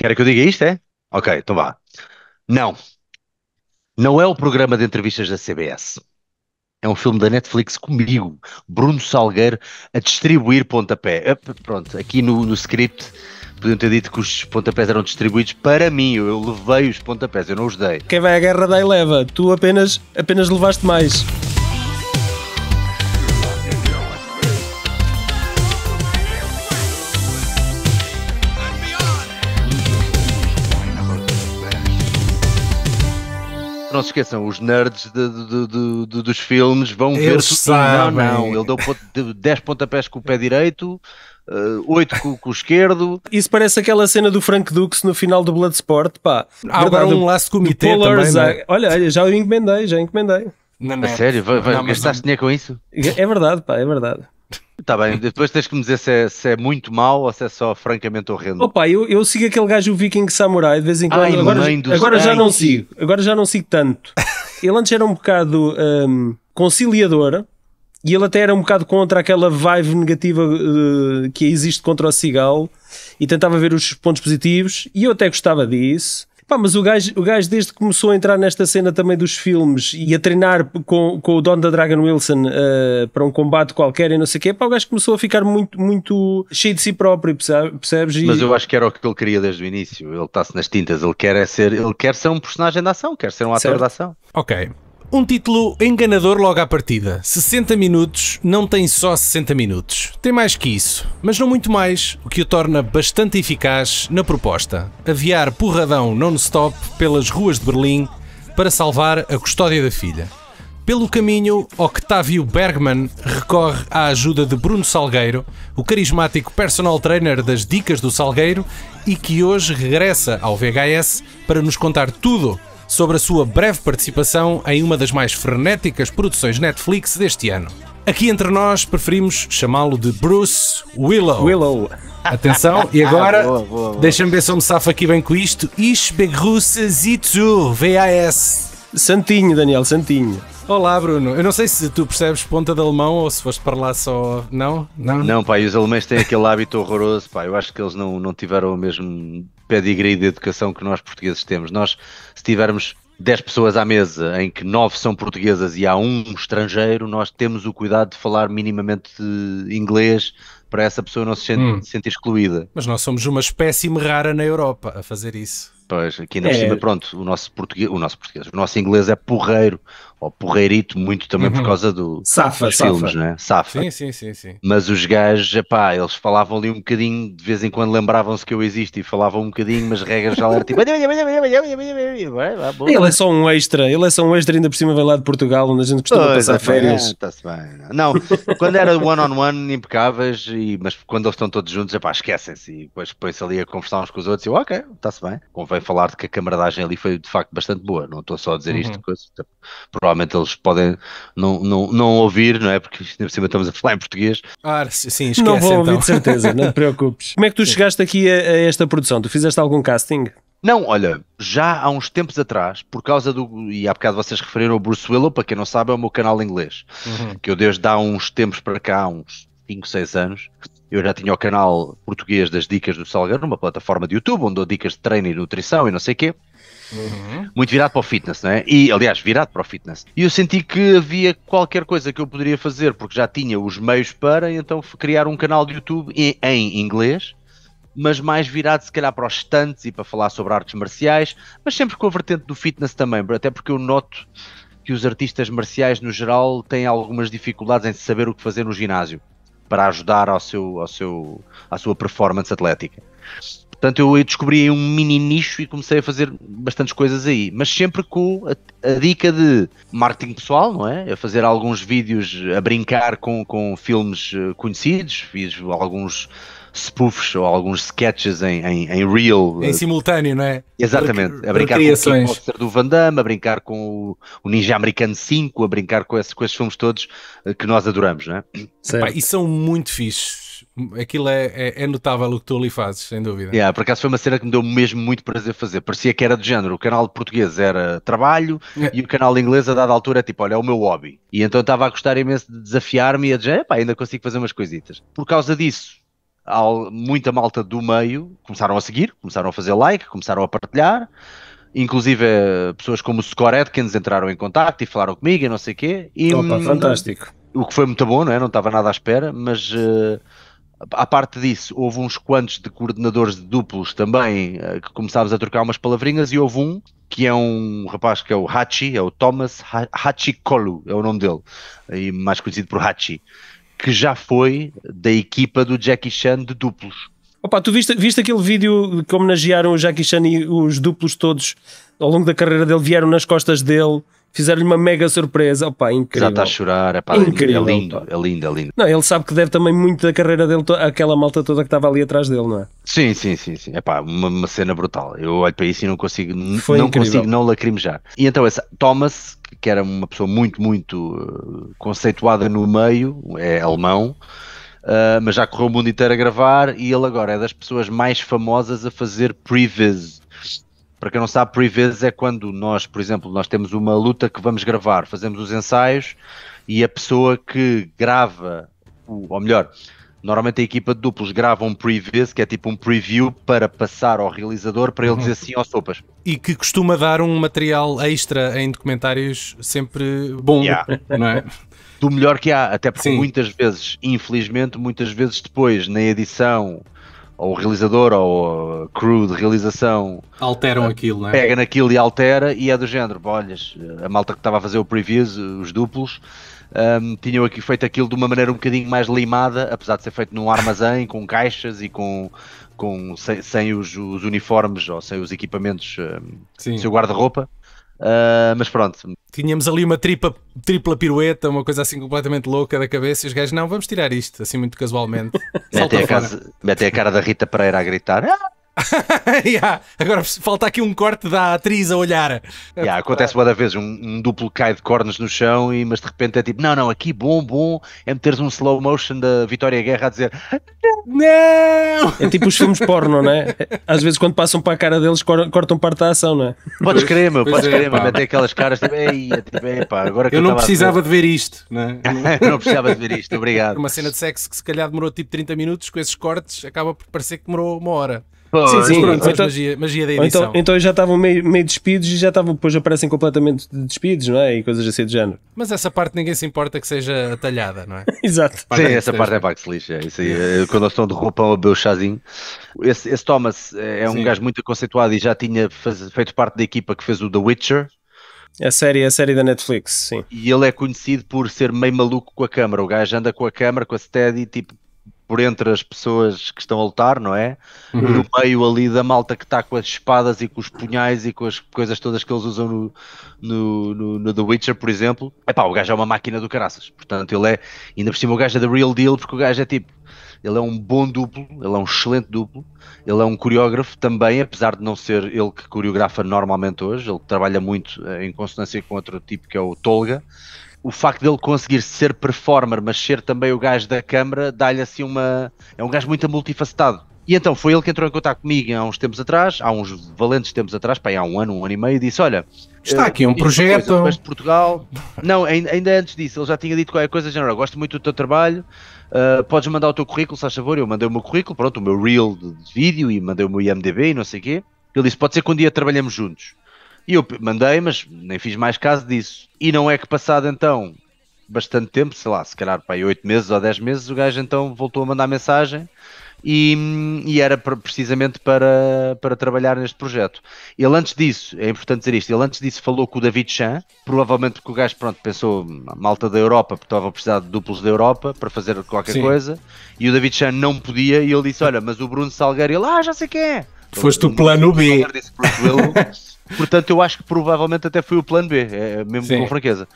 Quer que eu diga isto, é? Ok, então vá. Não. Não é o programa de entrevistas da CBS. É um filme da Netflix comigo, Bruno Salgueiro, a distribuir pontapé. Ah, pronto, aqui no, no script podiam ter dito que os pontapés eram distribuídos para mim. Eu levei os pontapés, eu não os dei. Quem vai à guerra e leva. Tu apenas, apenas levaste mais. Não se esqueçam, os nerds de, de, de, dos filmes vão Eles ver sabem. Não, não, ele deu 10 pontapés com o pé direito, 8 eh, com, com, o esquerdo. Isso parece aquela cena do Frank Dux no final do Bloodsport, pá. Há agora um laço de comitê Polars, também, né? Olha, já o encomendei, já encomendei. Na a sério? Vai, vai, gastaste dinheiro com isso? É verdade, pá, é verdade. Está bem, depois tens que me dizer se é, se é, muito mau ou se é só francamente horrendo. Opa, eu, eu sigo aquele gajo o Viking Samurai de vez em quando. Ai, agora, agora já não sigo, agora já não sigo tanto. ele antes era um bocado um, conciliador e ele até era um bocado contra aquela vibe negativa uh, que existe contra o Cigal e tentava ver os pontos positivos e eu até gostava disso. Pá, mas o gajo, o gajo, desde que começou a entrar nesta cena também dos filmes e a treinar com, com o Don da Dragon Wilson uh, para um combate qualquer e não sei o quê, pá, o gajo começou a ficar muito, muito cheio de si próprio, percebes? E... Mas eu acho que era o que ele queria desde o início. Ele está-se nas tintas, ele quer é ser, ele quer ser um personagem da ação, quer ser um ator certo. ação. Ok. Um título enganador logo à partida. 60 minutos não tem só 60 minutos. Tem mais que isso, mas não muito mais, o que o torna bastante eficaz na proposta. Aviar porradão non-stop pelas ruas de Berlim para salvar a custódia da filha. Pelo caminho, Octavio Bergman recorre à ajuda de Bruno Salgueiro, o carismático personal trainer das Dicas do Salgueiro e que hoje regressa ao VHS para nos contar tudo sobre a sua breve participação em uma das mais frenéticas produções Netflix deste ano. Aqui entre nós preferimos chamá-lo de Bruce Willow. Willow. Atenção, e agora ah, deixa-me ver se eu me safo aqui bem com isto. Ich begrüße Sie zu VAS. Santinho, Daniel, Santinho. Olá, Bruno. Eu não sei se tu percebes ponta de alemão ou se foste para lá só. Não? Não, não pai os alemães têm aquele hábito horroroso, Pai Eu acho que eles não, não tiveram o mesmo pedigree de educação que nós portugueses temos. Nós, se tivermos 10 pessoas à mesa em que 9 são portuguesas e há um estrangeiro, nós temos o cuidado de falar minimamente inglês para essa pessoa não se hum. sentir, hum. excluída. Mas nós somos uma espécie rara na Europa a fazer isso. Pois, aqui na é. cima, pronto, o nosso, português, o nosso português, o nosso inglês é porreiro ou porreirito muito também uhum. por causa do, safa, dos safa. filmes, né? Safa. Sim, sim, sim, sim. Mas os gajos, pá, eles falavam ali um bocadinho, de vez em quando lembravam-se que eu existo e falavam um bocadinho, mas regras já era tipo. ele é só um extra, ele é só um extra, ainda por cima vem lá de Portugal, onde a gente costuma oh, passar férias. Está-se bem. Não, é? quando era one-on-one, on one, impecáveis, e, mas quando eles estão todos juntos, pá, esquecem-se. E depois se ali a conversar uns com os outros e eu, ok, está-se bem. Convém falar de que a camaradagem ali foi de facto bastante boa, não estou só a dizer uhum. isto, uhum provavelmente eles podem não, não, não ouvir, não é? Porque ainda por cima estamos a falar em português. Ah, sim, esquece, Não vou ouvir, então. de certeza, não te preocupes. Como é que tu chegaste aqui a, a esta produção? Tu fizeste algum casting? Não, olha, já há uns tempos atrás, por causa do. E há bocado vocês referiram o Bruce Willow, para quem não sabe, é o meu canal inglês. Uhum. Que eu desde há uns tempos para cá, uns 5, 6 anos, eu já tinha o canal português das Dicas do Salgueiro, numa plataforma de YouTube, onde dou dicas de treino e nutrição e não sei o quê uhum. muito virado para o fitness, não é? E, aliás, virado para o fitness. E eu senti que havia qualquer coisa que eu poderia fazer, porque já tinha os meios para, então criar um canal de YouTube em, em inglês, mas mais virado se calhar para os estantes e para falar sobre artes marciais, mas sempre com a vertente do fitness também, até porque eu noto que os artistas marciais no geral têm algumas dificuldades em saber o que fazer no ginásio para ajudar ao seu, ao seu, à sua performance atlética. Portanto, eu descobri um mini nicho e comecei a fazer bastantes coisas aí, mas sempre com a, a dica de marketing pessoal, não é? A fazer alguns vídeos a brincar com, com filmes eh, conhecidos, fiz alguns spoofs ou alguns sketches em, em, em real. Em eh, simultâneo, não é? Exatamente. A brincar com o Poster do Van Damme, a brincar com o, o Ninja Americano 5, a brincar com, esse, com esses filmes todos eh, que nós adoramos, não é? Epá, e são muito fixos aquilo é, é, é, notável o que tu ali fazes, sem dúvida. Yeah, por acaso foi uma cena que me deu mesmo muito prazer fazer. Parecia que era de género. O canal português era trabalho é. e o canal inglês, a dada altura, é tipo, olha, é o meu hobby. E então estava a gostar imenso de desafiar-me e a dizer, pá, ainda consigo fazer umas coisitas. Por causa disso, muita malta do meio começaram a seguir, começaram a fazer like, começaram a partilhar. Inclusive eh, pessoas como o Score Atkins entraram em contato e falaram comigo e não sei o quê. E, Opa, fantástico. O que foi muito bom, não é? Não estava nada à espera, mas... Uh, a parte disso, houve uns quantos de coordenadores de duplos também eh, que começámos a trocar umas palavrinhas e houve um que é um rapaz que é o Hachi, é o Thomas Hachikolu, é o nome dele, e mais conhecido por Hachi, que já foi da equipa do Jackie Chan de duplos. Opa, tu viste, viste aquele vídeo que homenagearam o Jackie Chan e os duplos todos ao longo da carreira dele vieram nas costas dele Fizeram-lhe uma mega surpresa, opa, incrível. Já está a chorar, incrível, é lindo, é, é lindo, é lindo. Não, ele sabe que deve também muito da carreira dele, aquela malta toda que estava ali atrás dele, não é? Sim, sim, sim, sim. pá, uma, uma cena brutal. Eu olho para isso e não consigo, Foi não incrível. consigo não lacrimejar. E então essa Thomas, que era uma pessoa muito, muito eh, conceituada no meio, é alemão, Uh, mas já correu o mundo inteiro a gravar e ele agora é das pessoas mais famosas a fazer previs. Para quem não sabe, previews é quando nós, por exemplo, nós temos uma luta que vamos gravar, fazemos os ensaios e a pessoa que grava, ou melhor, normalmente a equipa de duplos grava um preview que é tipo um preview para passar ao realizador para ele dizer uhum. sim ou sopas. E que costuma dar um material extra em documentários sempre bom, yeah. não é? Do melhor que há, até porque sim. muitas vezes, infelizmente, muitas vezes depois na edição ou o realizador ou a crew de realização alteram eh, aquilo, é? pega naquilo e altera e é do género, olhas, eh, a malta que estava a fazer o previews, eh, os duplos um, ehm, tinham aqui feito aquilo de uma maneira um bocadinho mais limada, apesar de ser feito num armazém com caixas e com, com sem, sem os, os, uniformes ou sem os equipamentos um, ehm, sem o guarda-roupa Uh, mas pronto. Tínhamos ali uma tripa, tripla pirueta, uma coisa assim completamente louca da cabeça, e os gajos, não, vamos tirar isto, assim muito casualmente. Metem a, casa, mete a, cara da Rita Pereira a gritar: ah, yeah. Agora falta aqui um corte da atriz a olhar. Yeah, acontece uma da vez, um, um, duplo cai de cornos no chão, e, mas de repente é tipo: não, não, aqui bom, bom é meteres um slow motion da Vitória Guerra a dizer: não! É tipo os filmes porno, né? Às vezes quando passam para a cara deles, cortam parte da ação, não é? Podes crer, meu, podes é, crer, meu. aquelas caras tipo: eia, é tipo, epá, agora que eu não precisava de ver isto, né? eu não precisava de ver isto, obrigado. Uma cena de sexo que se calhar demorou tipo 30 minutos, com esses cortes, acaba por parecer que demorou uma hora. Sim, sim, pronto, então, magia, magia da então- edição. Então, então já estavam meio, meio despidos e já estavam, depois aparecem completamente despidos, não é? E coisas assim do género. Mas essa parte ninguém se importa que seja talhada, não é? Exato. Sim, essa parte é parte lixa. É isso aí. Eh, quando eles estão de roupão a beber o chazinho. Esse, esse Thomas eh, é um sim. gajo muito conceituado e já tinha faz, feito parte da equipa que fez o The Witcher. A série, a série da Netflix, sim. E ele é conhecido por ser meio maluco com a câmara. O gajo anda com a câmara, com a steady, tipo, por entre as pessoas que estão a lutar, não é? Uhum. No meio ali da malta que está com as espadas e com os punhais e com as coisas todas que eles usam no, no, no, no The Witcher, por exemplo. Epá, o gajo é uma máquina do caraças. Portanto, ele é, ainda por cima, o gajo é the real deal, porque o gajo é tipo, ele é um bom duplo, ele é um excelente duplo, ele é um coreógrafo também, apesar de não ser ele que coreografa normalmente hoje, ele trabalha muito eh, em consonância com outro tipo que é o Tolga, o facto dele conseguir ser performer, mas ser também o gajo da câmara, dá-lhe assim uma. É um gajo muito multifacetado. E então foi ele que entrou em contato comigo há uns tempos atrás, há uns valentes tempos atrás, pá, há um ano, um ano e meio, e disse: Olha, está eh, aqui um projeto. Coisa, de Portugal. Não, ainda antes disso, ele já tinha dito qualquer coisa, género, gosto muito do teu trabalho, uh, podes mandar o teu currículo, se faz favor. Eu mandei o meu currículo, pronto, o meu reel de vídeo e mandei o meu IMDB e não sei o quê. Ele disse: Pode ser que um dia trabalhemos juntos. E eu mandei, mas nem fiz mais caso disso. E não é que passado então bastante tempo, sei lá, se calhar para aí 8 meses ou 10 meses, o gajo então voltou a mandar mensagem e, e, era precisamente para, para trabalhar neste projeto. Ele antes disso, é importante dizer isto, ele antes disso falou com o David Chan, provavelmente porque o gajo pronto, pensou, malta da Europa, porque estava a precisar de duplos da Europa para fazer qualquer Sim. coisa, e o David Chan não podia, e ele disse, olha, mas o Bruno Salgueiro, ele, ah, já sei quem é, Foste o plano B. Portanto, eu acho que provavelmente até foi o plano B, é, mesmo Sim. com franqueza.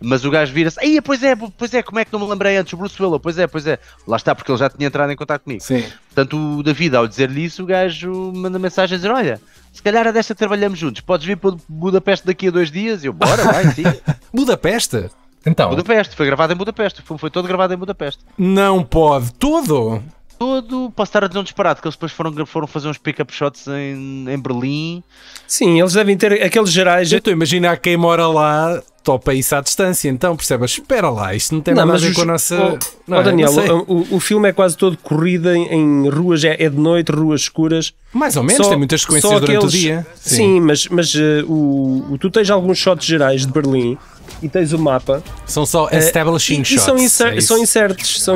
Mas o gajo vira-se, aí pois é, pois é, como é que não me lembrei antes? Bruce Willow, pois é, pois é. Lá está, porque ele já tinha entrado em contato comigo. Sim. Portanto, o David, ao dizer-lhe isso, o gajo manda mensagem a dizer: Olha, se calhar a desta trabalhamos juntos, podes vir para Budapeste daqui a dois dias? E eu, bora, vai, sim. Budapeste? Então. Budapeste, foi gravado em Budapeste, foi, foi todo gravado em Budapeste. Não pode, todo? todo. Posso estar a dizer um disparate, que eles depois foram, foram fazer uns pick-up shots em, em Berlim. Sim, eles devem ter aqueles gerais. Eu estou a imaginar quem mora lá topa isso à distância, então percebes? Espera lá, isto não tem não, nada a ver os... com a nossa. Oh, não, oh Daniel, o, o, filme é quase todo corrida em, em ruas, é, é, de noite, ruas escuras. Mais ou menos, só, tem muitas sequências durante aqueles... o dia. Sim, sim mas, mas uh, o, o, tu tens alguns shots gerais de Berlim e tens o mapa. São só eh, establishing uh, e, shots. E são, incertos é são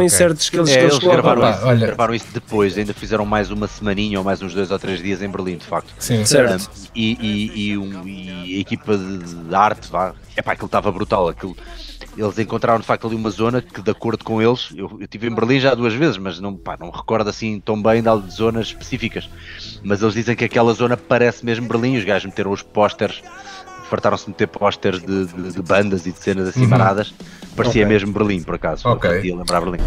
incertos são okay. que eles, é, eles, gravaram, ah, isso, olha. gravaram isso depois, ainda fizeram mais uma semaninha ou mais uns dois ou três dias em Berlim, de facto. Sim, certo. Um, e, e, e, um, e, a equipa de arte, vá, pá, aquilo estava brutal, aquilo eles encontraram de facto ali uma zona que, de acordo com eles, eu, eu tive em Berlim já duas vezes, mas não, pá, não recordo assim tão bem de zonas específicas. Mas eles dizem que aquela zona parece mesmo Berlim, os gajos meteram os posters fartaram-se meter posters de, de, de, bandas e de cenas assim uhum. Parecia okay. mesmo Berlim, por acaso. Ok. Podia lembrar Berlim.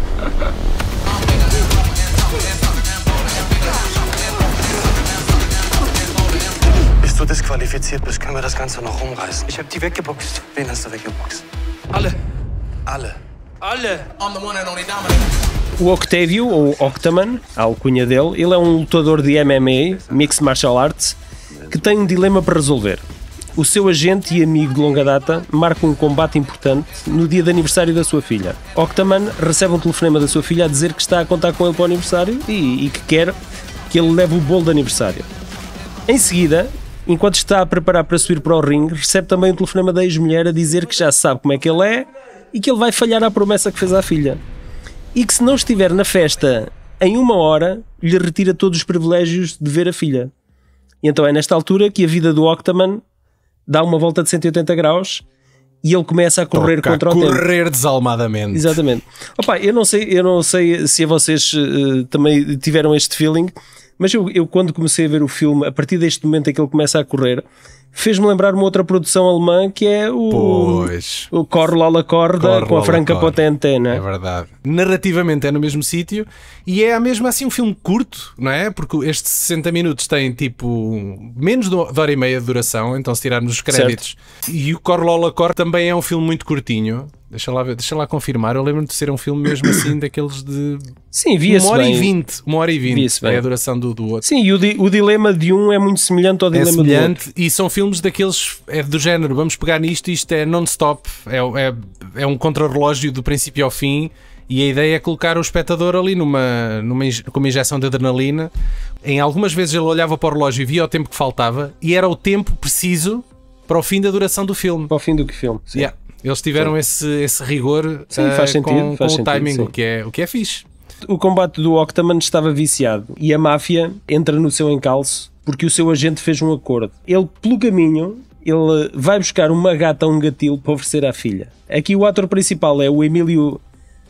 Estou desqualificado, disqualifiziert bist, können wir das Ganze noch rumreißen. Ich hab die weggeboxt. Wen hast du weggeboxt? Alle. Alle. Alle. I'm the one and only Dominic. O Octavio, ou Octaman, a alcunha dele, ele é um lutador de MMA, Mixed Martial Arts, que tem um dilema para resolver. O seu agente e amigo de longa data marca um combate importante no dia de aniversário da sua filha. Octaman recebe um telefonema da sua filha a dizer que está a contar com ele para o aniversário e, e que quer que ele leve o bolo de aniversário. Em seguida, enquanto está a preparar para subir para o ringue, recebe também um telefonema da ex-mulher a dizer que já sabe como é que ele é e que ele vai falhar à promessa que fez à filha. E que se não estiver na festa em uma hora, lhe retira todos os privilégios de ver a filha. E então é nesta altura que a vida do Octaman dá uma volta de 180 graus e ele começa a correr Toca contra o correr tempo. Correr desalmadamente. Exatamente. Opa, eu não sei, eu não sei se vocês uh, também tiveram este feeling, mas eu, eu, quando comecei a ver o filme, a partir deste momento em que ele começa a correr, fez-me lembrar uma outra produção alemã que é o, pois. o Cor Lola Corda Cor, com a Franca Cor. Potente, não é? É verdade. Narrativamente é no mesmo sítio e é mesmo assim um filme curto, não é? Porque estes 60 minutos têm tipo menos de uma hora e meia de duração, então se tirarmos os créditos. Certo. E o Cor Lola Cor também é um filme muito curtinho. Deixa lá, ver, deixa lá confirmar. Eu lembro-me de ser um filme mesmo assim daqueles de. Sim, via Uma hora bem. e vinte. Uma hora e vinte. É a duração do, do outro. Sim, e o, di o dilema de um é muito semelhante ao é dilema é semelhante, do outro. E são filmes filmes daqueles é do género, vamos pegar nisto, isto é non-stop, é, é, é um contrarrelógio do princípio ao fim e a ideia é colocar o espectador ali numa, numa com uma injeção de adrenalina. Em algumas vezes ele olhava para o relógio e via o tempo que faltava e era o tempo preciso para o fim da duração do filme. Para o fim do que filme, sim. Yeah. Eles tiveram sim. Esse, esse rigor sim, uh, sentido, com, faz com sentido, o timing, o que, é, o que é fixe. O combate do Octaman estava viciado e a máfia entra no seu encalço porque o seu agente fez um acordo. Ele, pelo caminho, ele vai buscar uma gata ou um gatil para oferecer à filha. Aqui o ator principal é o Emílio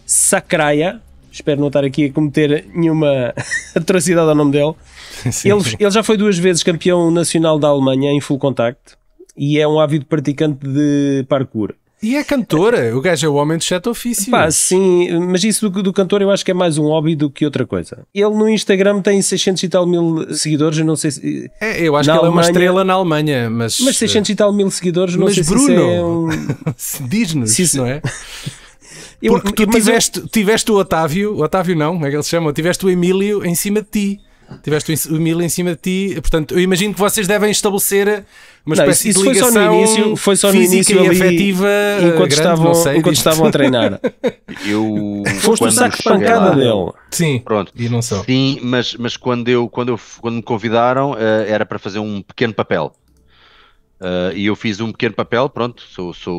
Sacraia. Espero não estar aqui a cometer nenhuma atrocidade ao nome dele. Sim, ele, sim. ele, já foi duas vezes campeão nacional da Alemanha em full contact e é um ávido praticante de parkour. E é cantora, o gajo é o homem de sete ofícios Pá, sim, mas isso do, do, cantor eu acho que é mais um hobby do que outra coisa. Ele no Instagram tem 600 e tal mil seguidores, eu não sei se. É, eu acho que Alemanha, ele é uma estrela na Alemanha, mas. Mas 600 e tal mil seguidores, não mas sei Bruno, se é um... Diz-nos, se... não é? Porque tu tiveste, tiveste o Otávio, o Otávio não, é que ele se chama, tiveste o Emílio em cima de ti. Tiveste o Mil em cima de ti, portanto, eu imagino que vocês devem estabelecer uma não, espécie isso, de ligação foi só no início, foi só no início ali, afetiva eh, enquanto, grande, estavam, sei, enquanto estavam a treinar. Eu, é Foste um saco de pancada lá, dele. Sim, pronto. E não só. Sim, mas, mas quando, eu, quando, eu, quando me convidaram uh, era para fazer um pequeno papel. Uh, e eu fiz um pequeno papel, pronto, sou, sou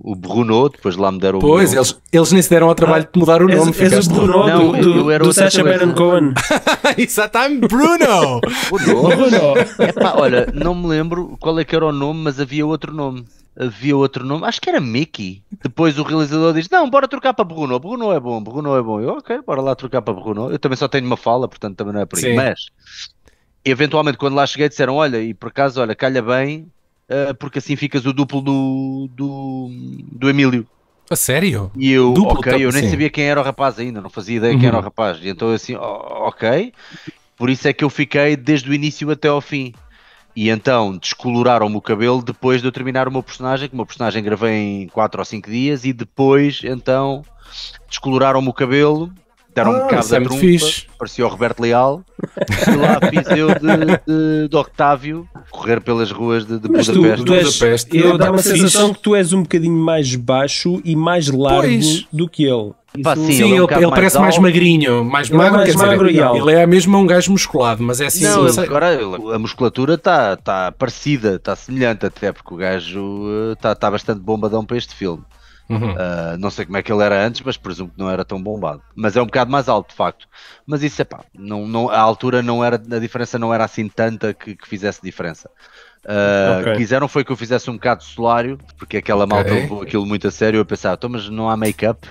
o Bruno, depois lá me deram pois, o Pois, eles, eles nem se deram ao trabalho ah, de mudar o nome. És, ficaste... o Bruno não, do, do, do, Sacha Baron Cohen. Exatamente, Bruno! Bruno! Bruno. Epá, olha, não me lembro qual é que era o nome, mas havia outro nome. Havia outro nome, acho que era Mickey. Depois o realizador diz: Não, bora trocar para Bruno. Bruno é bom, Bruno é bom. Eu, ok, bora lá trocar para Bruno. Eu também só tenho uma fala, portanto também não é por isso. Mas eventualmente quando lá cheguei disseram olha e por acaso olha calha bem uh, porque assim ficas o duplo do, do, do Emílio. A sério? E eu, duplo, ok, tá... eu nem Sim. sabia quem era o rapaz ainda, não fazia ideia uhum. quem era o uhum. rapaz. E então assim, oh, ok, por isso é que eu fiquei desde o início até ao fim. E então descoloraram-me o cabelo depois de eu terminar o meu personagem, que o meu personagem gravei em 4 ou 5 dias, e depois então descoloraram-me o cabelo deram-me ah, cabo da é trunfa fixe. parecia o Roberto Leal, e lá fiz eu de, de, de, Octávio correr pelas ruas de, de Mas Budapeste. Tu, tu és, Budapeste. Eu dá uma fixe. sensação que tu és um bocadinho mais baixo e mais largo pois. do que ele. Pá, sim, sim, é ele, é um ele, mais parece alto. mais magrinho, mais ele é magro, é mais quer magro dizer, ele é mesmo um gajo musculado, mas é assim. Não, sim, agora a musculatura está tá parecida, está semelhante até, porque o gajo está eh, tá bastante bombadão para este filme. Uhum. Uh, não sei como é que ele era antes, mas presumo que não era tão bombado. Mas é um bocado mais alto, de facto. Mas isso é pá, não, não, a altura não era, a diferença não era assim tanta que, que fizesse diferença. Uh, okay. Quiseram foi que eu fizesse um bocado solário, porque aquela okay. malta levou aquilo muito a sério. Eu pensava, então, mas não há make-up.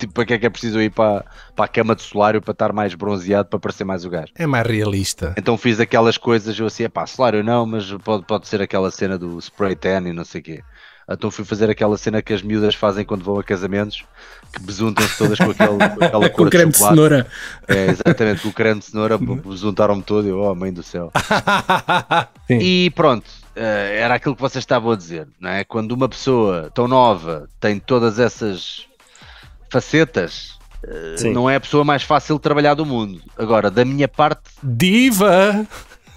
Tipo, para que é que é preciso ir para, para a cama de solário para estar mais bronzeado, para parecer mais o gajo? É mais realista. Então fiz aquelas coisas, eu assim, é pá, solário não, mas pode, pode ser aquela cena do spray tan e não sei o quê. Então fui fazer aquela cena que as miúdas fazem quando vão a casamentos, que besuntam-se todas com, aquele, com aquela com cor creme de, de cenoura. É, exatamente, com o creme de cenoura, uhum. besuntaram-me todo e eu, oh, mãe do céu. e pronto, eh, era aquilo que vocês estavam a dizer, não é? Quando uma pessoa tão nova tem todas essas facetas, eh, Sim. não é a pessoa mais fácil de trabalhar do mundo. Agora, da minha parte. Diva!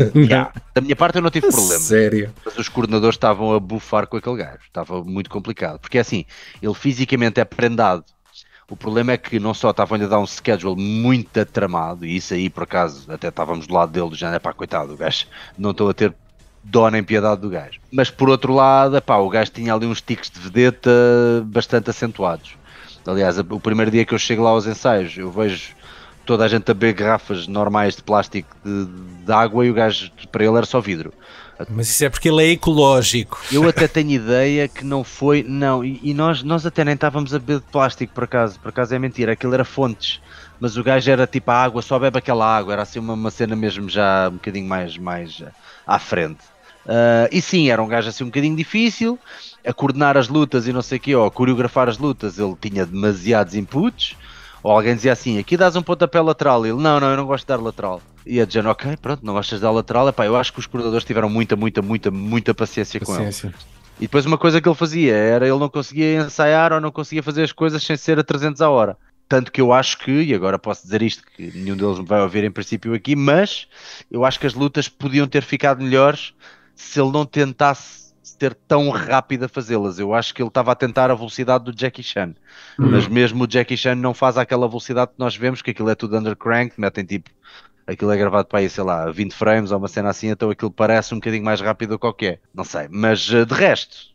yeah. Da minha parte eu não tive problema. Sério? Mas os coordenadores estavam a bufar com aquele gajo. Estava muito complicado. Porque é assim, ele fisicamente é prendado. O problema é que não só estavam-lhe a dar um schedule muito atramado, e isso aí por acaso até estávamos do lado dele, já é pá, coitado, o gajo não estou a ter dó nem piedade do gajo. Mas por outro lado, o gajo tinha ali uns tiques de vedeta bastante acentuados. Aliás, o primeiro dia que eu chego lá aos ensaios, eu vejo toda a gente a beber garrafas normais de plástico de, de água e o gajo para ele era só vidro. Mas isso é porque ele é ecológico. Eu até tenho ideia que não foi, não, e, e nós, nós até nem estávamos a beber de plástico por acaso, por acaso é mentira, aquilo era fontes, mas o gajo era tipo a água, só bebe aquela água, era assim uma, uma cena mesmo já um bocadinho mais, mais eh, à frente. Uh, e sim, era um gajo assim um bocadinho difícil, a coordenar as lutas e não sei o que, ou a coreografar as lutas, ele tinha demasiados inputs, ou alguém dizia assim: aqui dás um pontapé lateral. E ele: não, não, eu não gosto de dar lateral. E a dizer: ok, pronto, não gostas de dar lateral. Epá, eu acho que os coordenadores tiveram muita, muita, muita, muita paciência, paciência. com ele. E depois uma coisa que ele fazia era ele não conseguia ensaiar ou não conseguia fazer as coisas sem ser a 300 a hora. Tanto que eu acho que, e agora posso dizer isto, que nenhum deles me vai ouvir em princípio aqui, mas eu acho que as lutas podiam ter ficado melhores se ele não tentasse ser tão rápido a fazê-las. Eu acho que ele estava a tentar a velocidade do Jackie Chan, uhum. mas mesmo o Jackie Chan não faz aquela velocidade que nós vemos, que aquilo é tudo undercrank, metem tipo. Aquilo é gravado para aí, sei lá, 20 frames ou uma cena assim, então aquilo parece um bocadinho mais rápido do que é. Não sei, mas eh, de resto,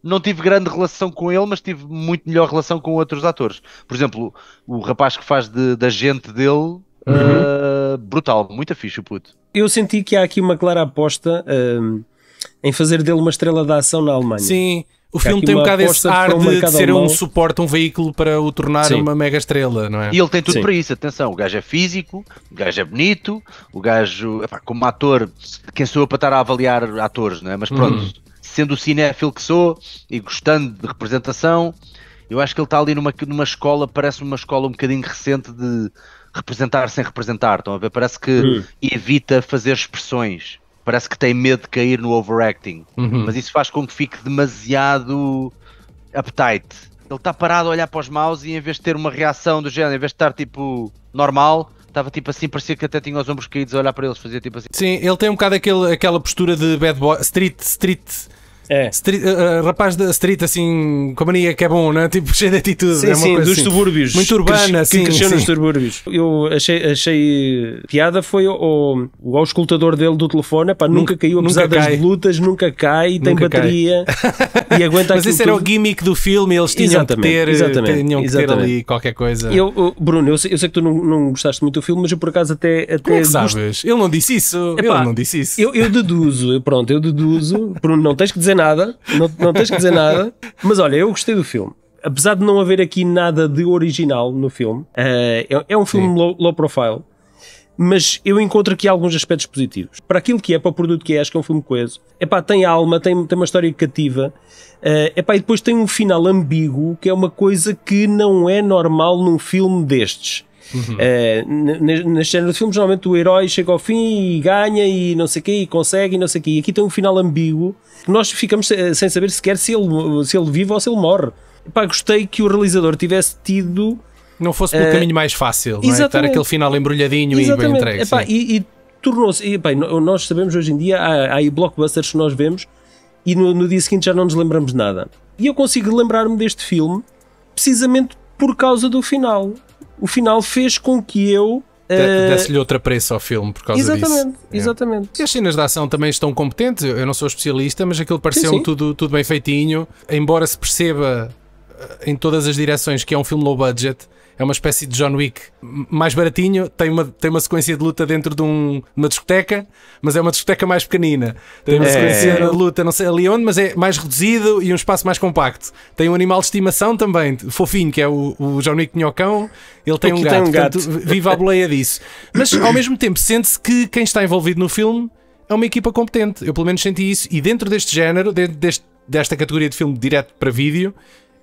não tive grande relação com ele, mas tive muito melhor relação com outros atores. Por exemplo, o rapaz que faz de, da gente dele, uhum. uh, brutal, muito fixe o puto. Eu senti que há aqui uma clara aposta. Uh em fazer dele uma estrela da ação na Alemanha. Sim, o filme tem um bocado esse ar de, de ser um suporte, um veículo para o tornar Sim. uma mega estrela, não é? E ele tem tudo Sim. para isso, atenção, o gajo é físico, o gajo é bonito, o gajo, epá, como ator, quem sou eu para estar a avaliar atores, não é? Mas pronto, hum. sendo o cinéfilo que sou e gostando de representação, eu acho que ele está ali numa, numa escola, parece uma escola um bocadinho recente de representar sem representar, estão a ver? Parece que hum. evita fazer expressões parece que tem medo de cair no overacting, uhum. mas isso faz com que fique demasiado uptight. Ele está parado a olhar para os maus e em vez de ter uma reação do género, em vez de estar tipo normal, estava tipo assim, parecia que até tinha os ombros caídos a olhar para eles, fazia tipo assim. Sim, ele tem um bocado aquele, aquela postura de bad boy, street, street é. Street, uh, rapaz da street, assim, com mania que é bom, não né? Tipo, cheio de atitude. Sim, é sim, dos assim. subúrbios. Muito urbana, que, sim. Que cresceu sim. nos subúrbios. Eu achei, achei piada foi o, o auscultador dele do telefone, pá, nunca, caiu, apesar nunca das lutas, nunca cai, tem nunca bateria. Cai. e aguenta Mas esse tudo. era o gimmick do filme, eles tinham exatamente, eh, que ter, exatamente, tinham que exatamente. ter ali qualquer coisa. Eu, oh, Bruno, eu sei, eu sei, que tu não, não, gostaste muito do filme, mas eu por acaso até. até Como é que sabes? Gost... Ele não disse isso. Epá, ele não disse isso. Eu, eu deduzo, pronto, eu deduzo. Bruno, não tens que dizer nada, não, não tens que dizer nada, mas olha, eu gostei do filme apesar de não haver aqui nada de original no filme, uh, é, é, um filme low, low, profile mas eu encontro aqui alguns aspectos positivos. Para aquilo que é, para o produto que é, acho que é um filme coeso. Epá, tem alma, tem, tem uma história cativa. Uh, epá, e depois tem um final ambíguo, que é uma coisa que não é normal num filme destes. Uhum. Uh, de filmes, normalmente o herói chega ao fim e ganha e não sei o quê, e consegue e não sei o quê. E aqui tem um final ambíguo que nós ficamos eh, sem saber sequer se ele, se ele vive ou se ele morre. Epá, gostei que o realizador tivesse tido não fosse pelo uh, caminho mais fácil, não é? Ter aquele final embrulhadinho exatamente. e bem entregue. Epá, e, e tornou-se. bem, nós sabemos hoje em dia, há, há aí blockbusters que nós vemos e no, no, dia seguinte já não nos lembramos nada. E eu consigo lembrar-me deste filme precisamente por causa do final. O final fez com que eu. Eh, desse-lhe outra preço ao filme por causa exatamente, disso. Exatamente. É. E as cenas de ação também estão competentes. Eu não sou especialista, mas aquilo pareceu Tudo, tudo bem feitinho. Embora se perceba eh, em todas as direções que é um filme low budget, é uma espécie de John Wick mais baratinho, tem uma, tem uma sequência de luta dentro de um, uma discoteca, mas é uma discoteca mais pequenina. Tem uma é. sequência de luta, não sei ali onde, mas é mais reduzido e um espaço mais compacto. Tem um animal de estimação também, fofinho, que é o, o John Wick Nhocão, ele tem um, gato, tem um gato, portanto, viva a boleia disso. Mas ao mesmo tempo sente-se que quem está envolvido no filme é uma equipa competente. Eu pelo menos senti isso. E dentro deste género, dentro deste, desta categoria de filme direto para vídeo,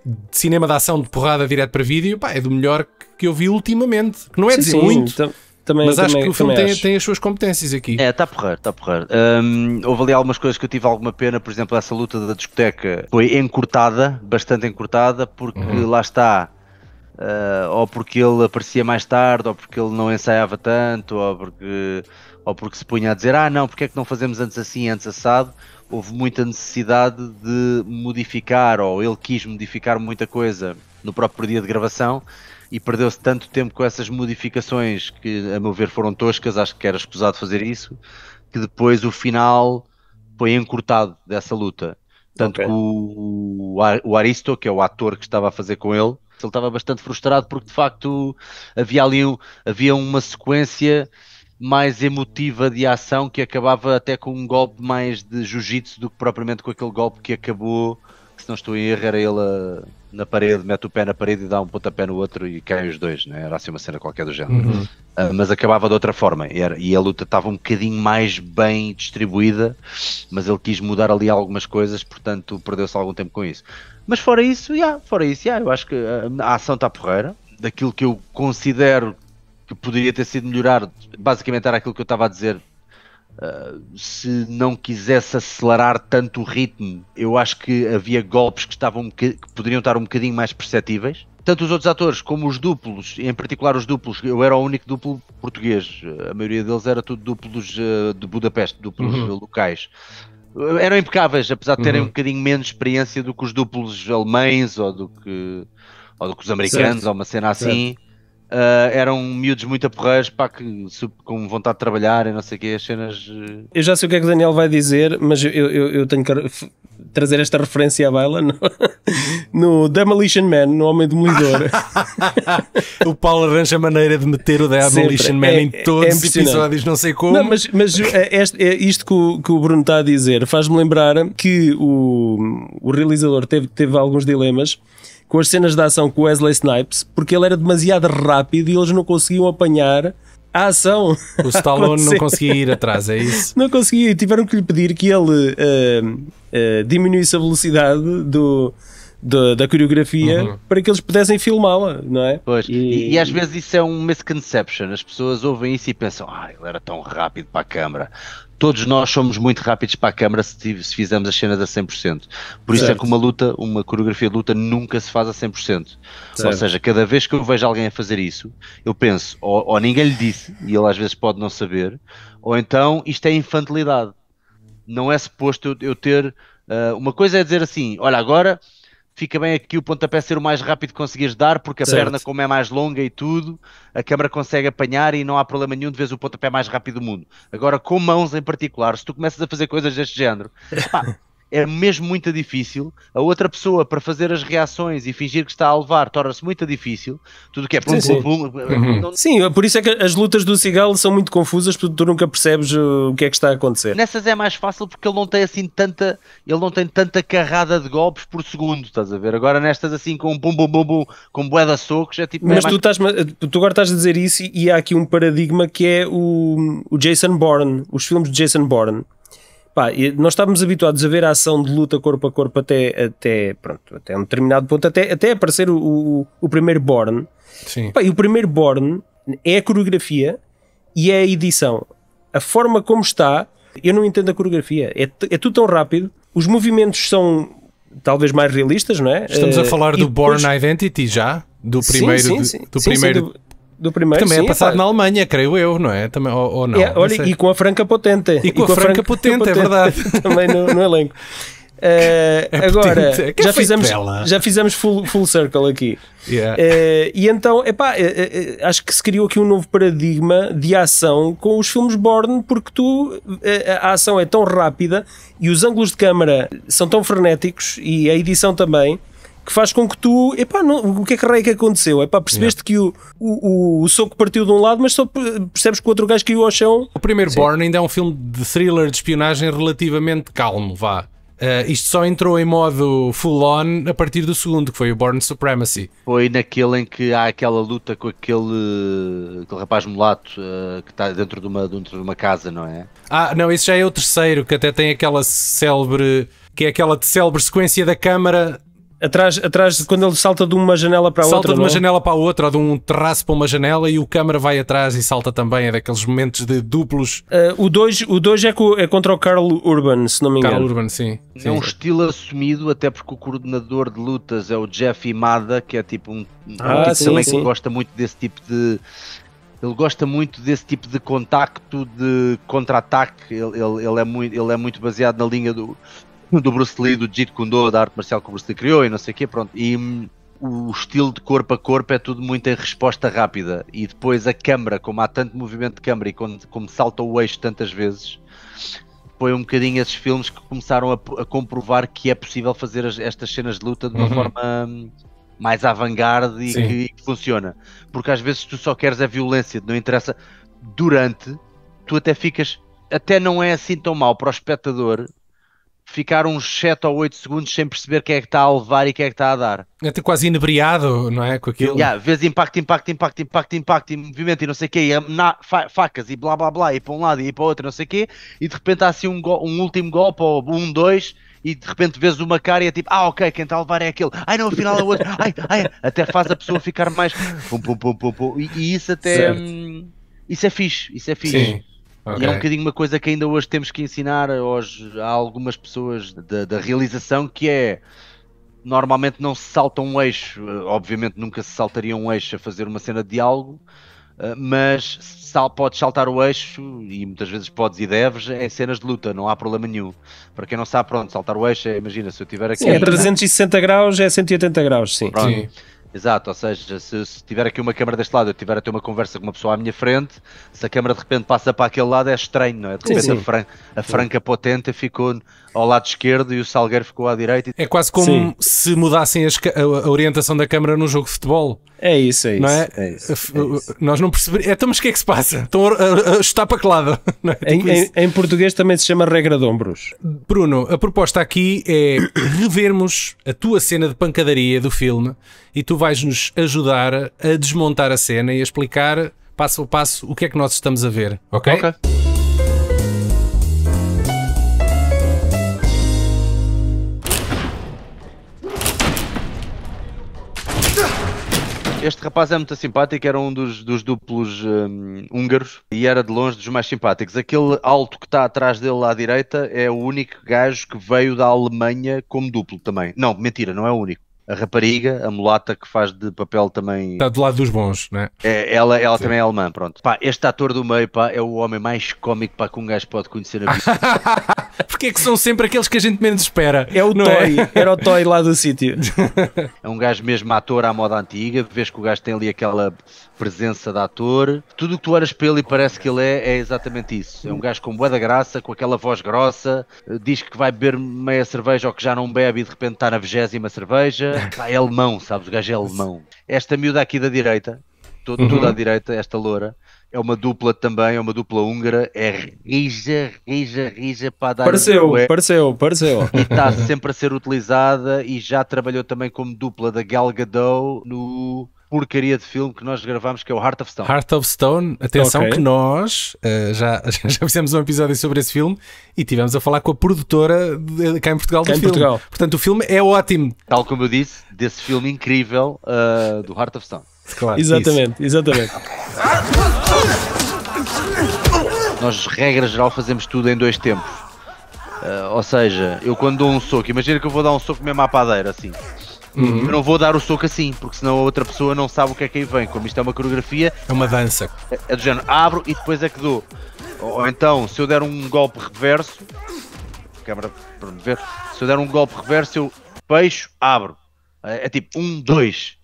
de cinema de ação de porrada direto para vídeo, pá, é do melhor que eu vi ultimamente. Que não é sim, dizer sim, muito. também, mas acho que o filme tem, tem, as suas competências aqui. É, está a porrer, está a porrer. Um, houve ali algumas coisas que eu tive alguma pena, por exemplo, essa luta da discoteca foi encurtada, bastante encurtada, porque uhum. lá está. Uh, ou porque ele aparecia mais tarde, ou porque ele não ensaiava tanto, ou porque, ou porque se punha a dizer: Ah, não, porque é que não fazemos antes assim, antes assado? houve muita necessidade de modificar, ou ele quis modificar muita coisa no próprio dia de gravação e perdeu-se tanto tempo com essas modificações que, a meu ver, foram toscas, acho que era escusado fazer isso, que depois o final foi encurtado dessa luta. Tanto okay. que o, o Aristo, que é o ator que estava a fazer com ele, ele estava bastante frustrado porque de facto havia ali havia uma sequência mais emotiva de ação que acabava até com um golpe mais de jiu-jitsu do que propriamente com aquele golpe que acabou, que se não estou em erro, era ele na parede, mete o pé na parede e dá um pontapé no outro e caem os dois, né? era assim uma cena qualquer do género. Uhum. Uh, mas acabava de outra forma e, era, e a luta estava um bocadinho mais bem distribuída, mas ele quis mudar ali algumas coisas, portanto perdeu-se algum tempo com isso. Mas fora isso, yeah, fora isso, yeah, eu acho que a, ah, a ação está porreira, daquilo que eu considero que poderia ter sido melhorado. Basicamente era aquilo que eu estava a dizer. Uh, se não quisesse acelerar tanto o ritmo, eu acho que havia golpes que, estavam, que poderiam estar um bocadinho mais perceptíveis. Tanto os outros atores como os duplos, em particular os duplos, eu era o único duplo português, ah, a maioria deles era tudo duplos uh, de Budapeste, duplos uhum. locais. Eram impecáveis, apesar de terem uhum. um bocadinho menos experiência do que os duplos alemães ou do que, ou do que os americanos, certo. ou uma cena assim. Certo Uh, eram miúdos muito apurreiros, pá, que, com vontade de trabalhar e não sei o quê, as cenas... Uh... Eu já sei o que é que o Daniel vai dizer, mas eu, eu, eu tenho que trazer esta referência à baila no, no Demolition Man, no Homem Demolidor. o Paulo arranja maneira de meter o Demolition Sempre. Man é, em é todos os é episódios, não sei como. Não, mas, mas eh, este, eh, isto que o, que o Bruno está a dizer faz-me lembrar que o, o realizador teve, teve alguns dilemas com as cenas de ação com Wesley Snipes porque ele era demasiado rápido e eles não conseguiam apanhar a ação. O Stallone não conseguia ir atrás, é isso? Não conseguia, tiveram que lhe pedir que ele uh, uh, diminuísse a velocidade do, da, da coreografia uhum. para que eles pudessem filmá-la, não é? Pois. E... e... às vezes isso é um misconception. As pessoas ouvem isso e pensam, ah, ele era tão rápido para a câmara todos nós somos muito rápidos para a câmara se, se fizermos as cenas a 100%. Por isso é que uma luta, uma coreografia de luta nunca se faz a 100%. Certo. Ou seja, cada vez que eu vejo alguém a fazer isso, eu penso, ou, ou ninguém lhe disse, e ele às vezes pode não saber, ou então isto é infantilidade. Não é suposto eu, eu ter. Uh, uma coisa é dizer assim, olha, agora fica bem aqui o pontapé ser o mais rápido que conseguires dar, porque a certo. perna, como é mais longa e tudo, a câmara consegue apanhar e não há problema nenhum de vez o pontapé mais rápido do mundo. Agora, com mãos em particular, se tu começas a fazer coisas deste género, pá, é mesmo muito difícil. A outra pessoa, para fazer as reações e fingir que está a levar, torna-se muito difícil. Tudo que é pum, sim, pum, sim. Uhum. não... sim, é por isso é que as lutas do Cigal são muito confusas, porque tu nunca percebes uh, o que é que está a acontecer. Nessas é mais fácil porque ele não tem assim tanta, ele não tem tanta carrada de golpes por segundo, estás a ver? Agora nestas assim com bum bum bum bum, com boeda socos, é tipo. É Mas é mais... tu, estás, tu agora estás a dizer isso e há aqui um paradigma que é o, o Jason Bourne, os filmes de Jason Bourne. Pá, nós estávamos habituados a ver a ação de luta corpo a corpo até, até, pronto, até um determinado ponto, até, até aparecer o, o, o primeiro Born. Sim. Pá, e o primeiro Born é a coreografia e é a edição. A forma como está, eu não entendo a coreografia. É, é tudo tão rápido, os movimentos são talvez mais realistas, não é? Estamos a eh, falar uh, do depois... Born Identity já? Do primeiro, sim, sim, sim. do, do primeiro do do primeiro. Também é sim, é passado na Alemanha, creio eu, não é? Também, ou, ou não? É, olha, não e com a Franca Potente. E com, e com a, Franca, Franca Potente, é Potente, é verdade. também no, no elenco. Uh, é agora, já fizemos, já fizemos full, full circle aqui. Yeah. Uh, e então, epá, uh, acho que se criou aqui um novo paradigma de ação com os filmes Bourne porque tu a ação é tão rápida e os ângulos de câmara são tão frenéticos e a edição também que faz com que tu, epá, não, o que é que raio é que aconteceu? Epá, percebeste yeah. que o, o, o, soco partiu de um lado, mas só percebes que o outro gajo caiu ao chão. O primeiro Sim. Born ainda é um filme de thriller de espionagem relativamente calmo, vá. Uh, isto só entrou em modo full-on a partir do segundo, que foi o Born Supremacy. Foi naquele em que há aquela luta com aquele, aquele rapaz mulato uh, que está dentro de, uma, dentro de uma casa, não é? Ah, não, esse já é o terceiro, que até tem aquela célebre. que é aquela célebre sequência da câmara Atrás, atrás quando ele salta de uma janela para a salta outra. Salta de uma não? É? janela para a outra, ou de um terraço para uma janela e o câmara vai atrás e salta também. É daqueles momentos de duplos. Uh, o 2 o dois é, co, é, contra o Carl Urban, se não me engano. Carl Urban, sim. é um estilo assumido, até porque o coordenador de lutas é o Jeff Imada, que é tipo um. Ah, um tipo sim, também sim. que gosta muito desse tipo de ele gosta muito desse tipo de contacto, de contra-ataque. Ele, ele, ele, é muito, ele é muito baseado na linha do, do Bruce Lee, do Jeet Kune Do, da arte marcial que o Bruce Lee criou e não sei o quê, pronto. E hum, o estilo de corpo a corpo é tudo muito em resposta rápida. E depois a câmara, como há tanto movimento de câmara e como, como salta o eixo tantas vezes, foi um bocadinho esses filmes que começaram a, a comprovar que é possível fazer as, estas cenas de luta de uma uhum. forma hum, mais avant-garde e que, que, funciona. Porque às vezes tu só queres a é violência, não interessa. Durante, tu até ficas. Até não é assim tão mal para o espectador, ficar uns 7 ou 8 segundos sem perceber quem é que está a levar e quem é que está a dar. Até quase inebriado, não é? Com aquilo. Yeah, vês impacto, impacto, impacto, impacto, impacto, movimento e não sei o quê, e na, fa facas e blá blá blá, e para um lado e para o outro, não sei o quê, e de repente há assim um, um último golpe ou um, dois, e de repente vês uma cara e é tipo, ah, ok, quem está a levar é aquele, ai não, afinal é o outro, ai, ai, até faz a pessoa ficar mais. Pum, pum, pum, pum, pum. E, e isso até. Hum, isso é fixe, isso é fixe. Sim. Okay. E é um bocadinho uma coisa que ainda hoje temos que ensinar hoje a algumas pessoas da, da realização, que é normalmente não se salta um eixo, eh, obviamente nunca se saltaria um eixo a fazer uma cena de diálogo, eh, mas sal, podes saltar o eixo e muitas vezes podes e deves em cenas de luta, não há problema nenhum. Para quem não sabe, pronto, saltar o eixo é, imagina, se eu tiver aqui. Sim, é 360 graus, é 180 graus, sim. Pronto. sim. Exato, ou seja, se, se, tiver aqui uma câmara deste lado, eu tiver a ter uma conversa com uma pessoa à minha frente, se a câmara de repente passa para aquele lado é estranho, não é? De repente sim, sim. A, fran a franca potente ficou ao lado esquerdo e o Salgueiro ficou à direita. É quase como Sim. se mudassem a, orientação da câmara num jogo de futebol. É isso, é isso. Não é? é, isso, é isso. É nós não percebemos. É, então, mas o que é que se passa? Estão a, a, a chutar para que lado? É? Tipo em, em, em, português também se chama regra de ombros. Bruno, a proposta aqui é revermos a tua cena de pancadaria do filme e tu vais-nos ajudar a desmontar a cena e a explicar passo a passo o que é que nós estamos a ver. Ok. okay. Este rapaz é muito simpático, era um dos, dos duplos um, húngaros e era de longe dos mais simpáticos. Aquele alto que está atrás dele lá à direita é o único gajo que veio da Alemanha como duplo também. Não, mentira, não é o único a rapariga, a mulata que faz de papel também. Está do lado dos bons, né? É, ela ela também é alemã, pronto. Pá, este ator do meio pá, é o homem mais cómico pá, que um gajo pode conhecer na vida. Porque é que são sempre aqueles que a gente menos espera? É o é? Toy, é? era o Toy lá do sítio. É um gajo mesmo ator à moda antiga, vês que o gajo tem ali aquela presença de ator. Tudo o que tu olhas para ele e parece que ele é, é exatamente isso. É um gajo com boa da graça, com aquela voz grossa, diz que vai beber meia cerveja ou que já não bebe e de repente está na vigésima cerveja pá, é alemão, sabes? O gajo é alemão. Esta miúda aqui da direita, to, uhum. toda à direita, esta loura, é uma dupla também, é uma dupla húngara, é rija, rija, rija para dar. Pareceu, ué. pareceu, pareceu. E está sempre a ser utilizada e já trabalhou também como dupla da Gal Gadot no porcaria de filme que nós gravamos que é o Heart of Stone. Heart of Stone, atenção okay. que nós uh, já, já fizemos um episódio sobre esse filme e tivemos a falar com a produtora de, cá em Portugal cá do em filme. Portugal. Portanto, o filme é ótimo. Tal como eu disse, desse filme incrível uh, do Heart of Stone. Claro, exatamente, isso. exatamente. Nós, regra geral, fazemos tudo em dois tempos. Uh, ou seja, eu quando dou um soco, imagina que eu vou dar um soco mesmo à padeira, assim. Uhum. Eu não vou dar o soco assim, porque senão a outra pessoa não sabe o que é que aí vem. Como isto é uma coreografia. É uma dança. É, é do género, abro e depois é que dou. Ou então, se eu der um golpe reverso, câmera para me ver, se eu der um golpe reverso, eu peixo, abro. É, é tipo um, dois.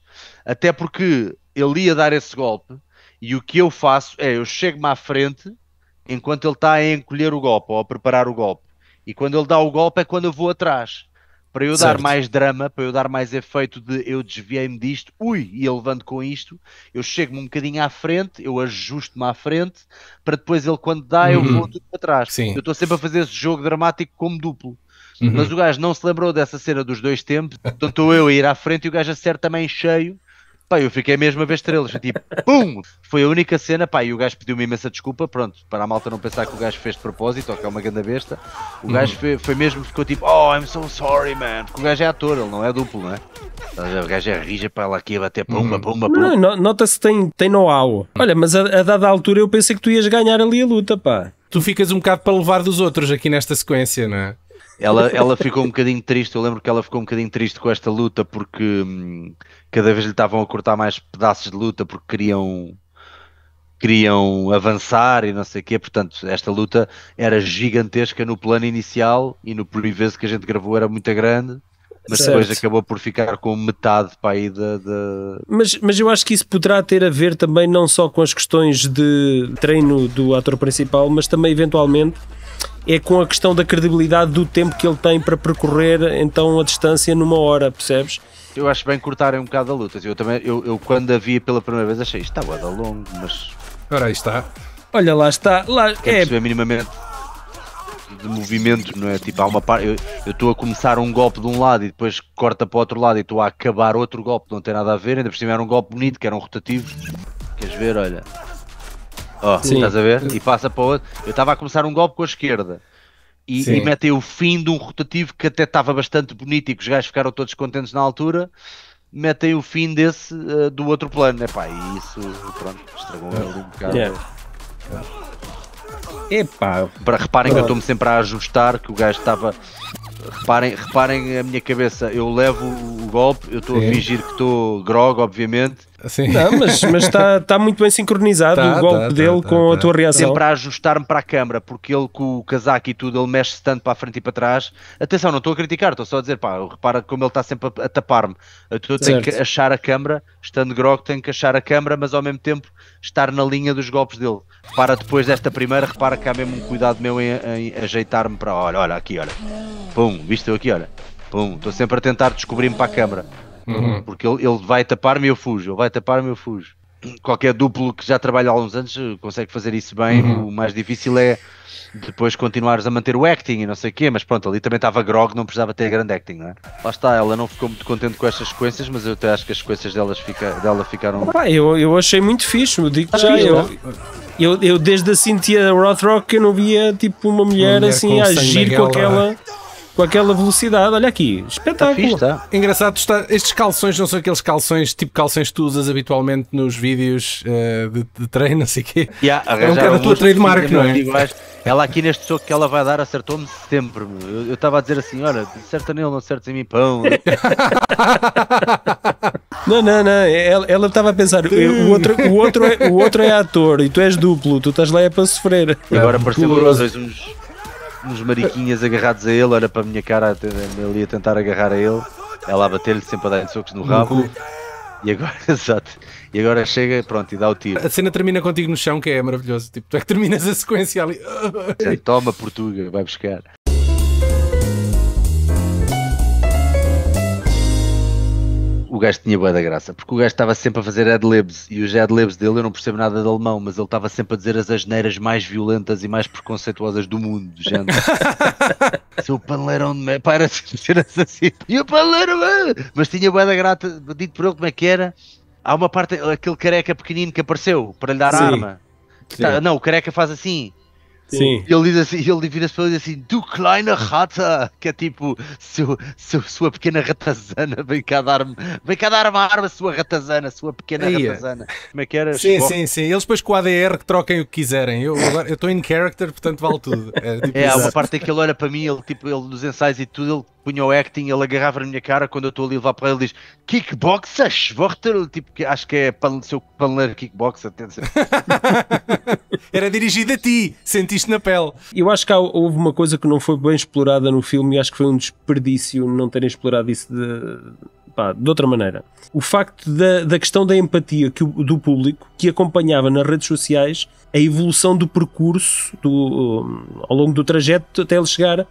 Até porque ele ia dar esse golpe e o que eu faço é eu chego-me à frente enquanto ele está a encolher o golpe ou a preparar o golpe. E quando ele dá o golpe é quando eu vou atrás para eu certo. dar mais drama, para eu dar mais efeito de eu desviei-me disto, ui, e eu levando com isto, eu chego-me um bocadinho à frente, eu ajusto-me à frente, para depois ele quando dá, eu uhum. vou tudo para trás. Sim. Eu estou sempre a fazer esse jogo dramático como duplo. Uhum. Mas o gajo não se lembrou dessa cena dos dois tempos, portanto eu a ir à frente e o gajo acerta também cheio Pá, eu fiquei mesmo a ver estrelas, tipo, pum! Foi a única cena, pá, e o gajo pediu-me imensa desculpa, pronto, para a malta não pensar que o gajo fez de propósito, ou que é uma grande besta. O uhum. gajo foi, foi, mesmo, ficou tipo, oh, I'm so sorry, man, porque o gajo é ator, ele não é duplo, não é? O gajo é rija para ela aqui a até pumba, uhum. pumba, pumba. Não, nota-se que tem, tem know-how. Olha, mas a, a dada altura eu pensei que tu ias ganhar ali a luta, pá. Tu ficas um bocado para levar dos outros aqui nesta sequência, não é? Ela, ela ficou um bocadinho triste, eu lembro que ela ficou um bocadinho triste com esta luta porque hum, cada vez lhe estavam a cortar mais pedaços de luta porque queriam queriam avançar e não sei o quê, portanto esta luta era gigantesca no plano inicial e no previous que a gente gravou era muito grande mas certo. depois acabou por ficar com metade para aí da, Mas, mas eu acho que isso poderá ter a ver também não só com as questões de treino do ator principal, mas também eventualmente é com a questão da credibilidade do tempo que ele tem para percorrer então a distância numa hora, percebes? Eu acho bem cortarem um bocado a luta. Eu também, eu, eu quando a vi pela primeira vez achei isto estava longo, mas. Ora, aí está. Olha, lá está. Lá, é... perceber minimamente de movimento não é? Tipo, há uma parte. Eu estou a começar um golpe de um lado e depois corta para o outro lado e estou a acabar outro golpe, não tem nada a ver. Ainda por cima era um golpe bonito, que era um rotativo. Queres ver? Olha. Ó, estás a ver? E passa para o outro. Eu estava a começar um golpe com a esquerda. E, e metem o fim de um rotativo que até estava bastante bonito e que os gajos ficaram todos contentes na altura. Metem o fim desse uh, do outro plano. Epá, e isso, pronto, estragou é um bocado. é Epá. Para reparem que eu estou-me sempre a ajustar, que o gajo estava Reparem, reparem a minha cabeça, eu levo o golpe, eu estou a fingir que estou grog, obviamente. Sim. Não, tá, mas está tá muito bem sincronizado tá, o golpe tá, tá dele tá, com a tua reação. Sempre a ajustar-me para a câmara, porque ele com o casaco e tudo, ele mexe-se tanto para a frente e para trás. Atenção, não estou a criticar, estou só a dizer, pá, repara como ele está sempre a, a tapar-me. Eu tenho certo. que achar a câmara, estando grog, tenho que achar a câmara, mas ao mesmo tempo estar na linha dos golpes dele. Repara depois desta primeira, repara que há mesmo um cuidado meu em, em ajeitar-me para. Olha, olha, aqui, olha. Pum, visto eu aqui, olha. Pum, estou sempre a tentar descobrir-me para a câmara. Uhum. Porque ele, ele vai tapar-me e eu fujo, ele vai tapar-me e eu fujo. Qualquer duplo que já trabalha há alguns anos eh, consegue fazer isso bem. Uhum. O mais difícil é depois continuares a manter o acting e não sei o quê, mas pronto, ali também estava grog, não precisava ter grande acting, não é? Lá está, ela não ficou muito contente com estas sequências, mas eu até acho que as sequências delas fica, dela ficaram. Pá, eu, eu achei muito fixe, eu digo ah, já. Eu, eu, eu, desde a Cynthia Rothrock que eu não via tipo uma mulher, uma mulher assim a agir com aquela. Ela com aquela velocidade. Olha aqui, espetáculo. fixe, tá. Engraçado, está, estes calções não são aqueles calções tipo calções que tu usas habitualmente nos vídeos uh, de, de, treino, não sei o quê. Yeah, é um bocado a tua trademark, não é? ela aqui neste soco que ela vai dar acertou-me sempre. Eu estava a dizer assim: olha, acerta nele, não acertas em mim, pão. Não, não, não. Ela estava a pensar: o outro, o, outro é, o outro é ator e tu és duplo, tu estás lá é para sofrer. E agora pareceu é, uns, uns mariquinhas agarrados a ele, era para a minha cara ali a tentar agarrar a ele, ela a bater-lhe sempre a dar socos no rabo. E agora, exato. E agora chega, pronto, e dá o tiro. A cena termina contigo no chão, que é maravilhoso. Tipo, tu é que terminas a sequência ali. Toma, Portuga, vai buscar. o gajo tinha boa da graça, porque o gajo estava sempre a fazer adlibs e os adlibs dele eu não percebo nada de alemão, mas ele estava sempre a dizer as asneiras mais violentas e mais preconceituosas do mundo, gente. Seu paneleirão de merda, para de ser assassino. E o paneleirão, ah! mas tinha boa da graça, dito por ele como é que era. Há uma parte, aquele careca pequenino que apareceu para lhe dar Sim. arma. Tá, não, o careca faz assim. Sim. E ele diz assim, ele vira-se para ele diz assim, Du kleine Rata, que é tipo, seu, seu, sua pequena ratazana, vem cá dar-me, vem dar uma arma, sua ratazana, sua pequena é. ratazana. Como é que era? Sim, Bom. sim, sim. Eles depois com o ADR que troquem o que quiserem. Eu estou em character, portanto vale tudo. É, é tipo, é uma parte em que ele olha para mim, ele, tipo, ele nos ensaios e tudo, ele punha o acting, ele agarrava na minha cara quando eu estou ali a levar para ele, e diz kickboxer, Schwartel, tipo, que acho que é pan, seu paneleiro kickboxer, Era dirigido a ti, sentiste na pele. Eu acho que há, houve uma coisa que não foi bem explorada no filme e acho que foi um desperdício não terem explorado isso de, pá, de outra maneira. O facto da, da questão da empatia que, do público que acompanhava nas redes sociais a evolução do percurso do, ao longo do trajeto até ele chegar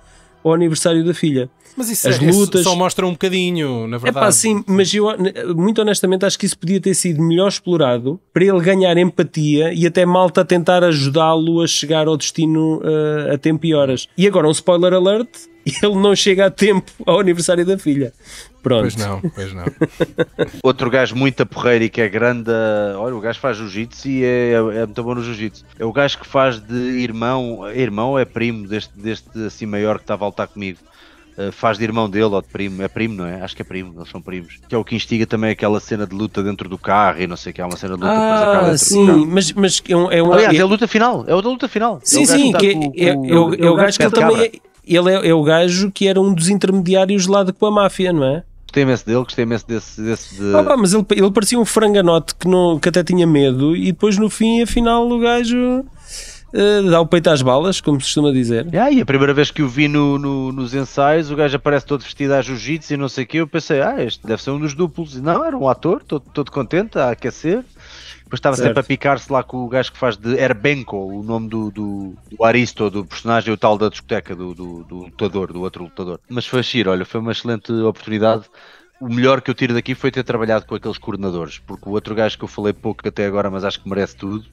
ao aniversário da filha. Mas isso, as é, é, lutas. só mostra um bocadinho, na verdade. É pá, sim, mas eu, muito honestamente, acho que isso podia ter sido melhor explorado para ele ganhar empatia e até malta tentar ajudá-lo a chegar ao destino uh, a tempo e horas. E agora, um spoiler alert: ele não chega a tempo ao aniversário da filha. Pronto. Pois não, pois não. Outro gajo muito aporreiro e que é grande. Eh, olha, o gajo faz jiu-jitsu e é, é, é, muito bom no jiu-jitsu. É o gajo que faz de irmão, irmão é primo deste, deste assim maior que estava a voltar comigo. Eh, faz de irmão dele ou de primo, é primo, não é? Acho que é primo, eles são primos. Que é o que instiga também aquela cena de luta dentro do carro e não sei o que, há uma cena de luta ah, depois acaba sim, mas, mas é um, é um Aliás, é, é a luta final, é o da luta final. É sim, sim, que com, é, o, gajo que ele também é, ele é, é o gajo que era um dos intermediários lá de, com a máfia, não é? Gostei imenso dele, gostei imenso desse. desse de... ah, pá, mas ele, ele parecia um franganote que, não, que até tinha medo e depois no fim, afinal, o gajo. Eh, dá o peito às balas, como se costuma dizer. Ah, e a primeira vez que o vi no, no, nos ensaios, o gajo aparece todo vestido a jiu-jitsu e não sei o que. Eu pensei, ah, este deve ser um dos duplos. E não, era um ator, todo, todo contente, a aquecer. Depois estava certo. sempre a picar-se lá com o gajo que faz de Erbenko, o nome do, do, do Aristo, do personagem, o tal da discoteca, do, do, do lutador, do outro lutador. Mas foi giro, olha, foi uma excelente oportunidade o melhor que eu tiro daqui foi ter trabalhado com aqueles coordenadores, porque o outro gajo que eu falei pouco até agora, mas acho que merece tudo,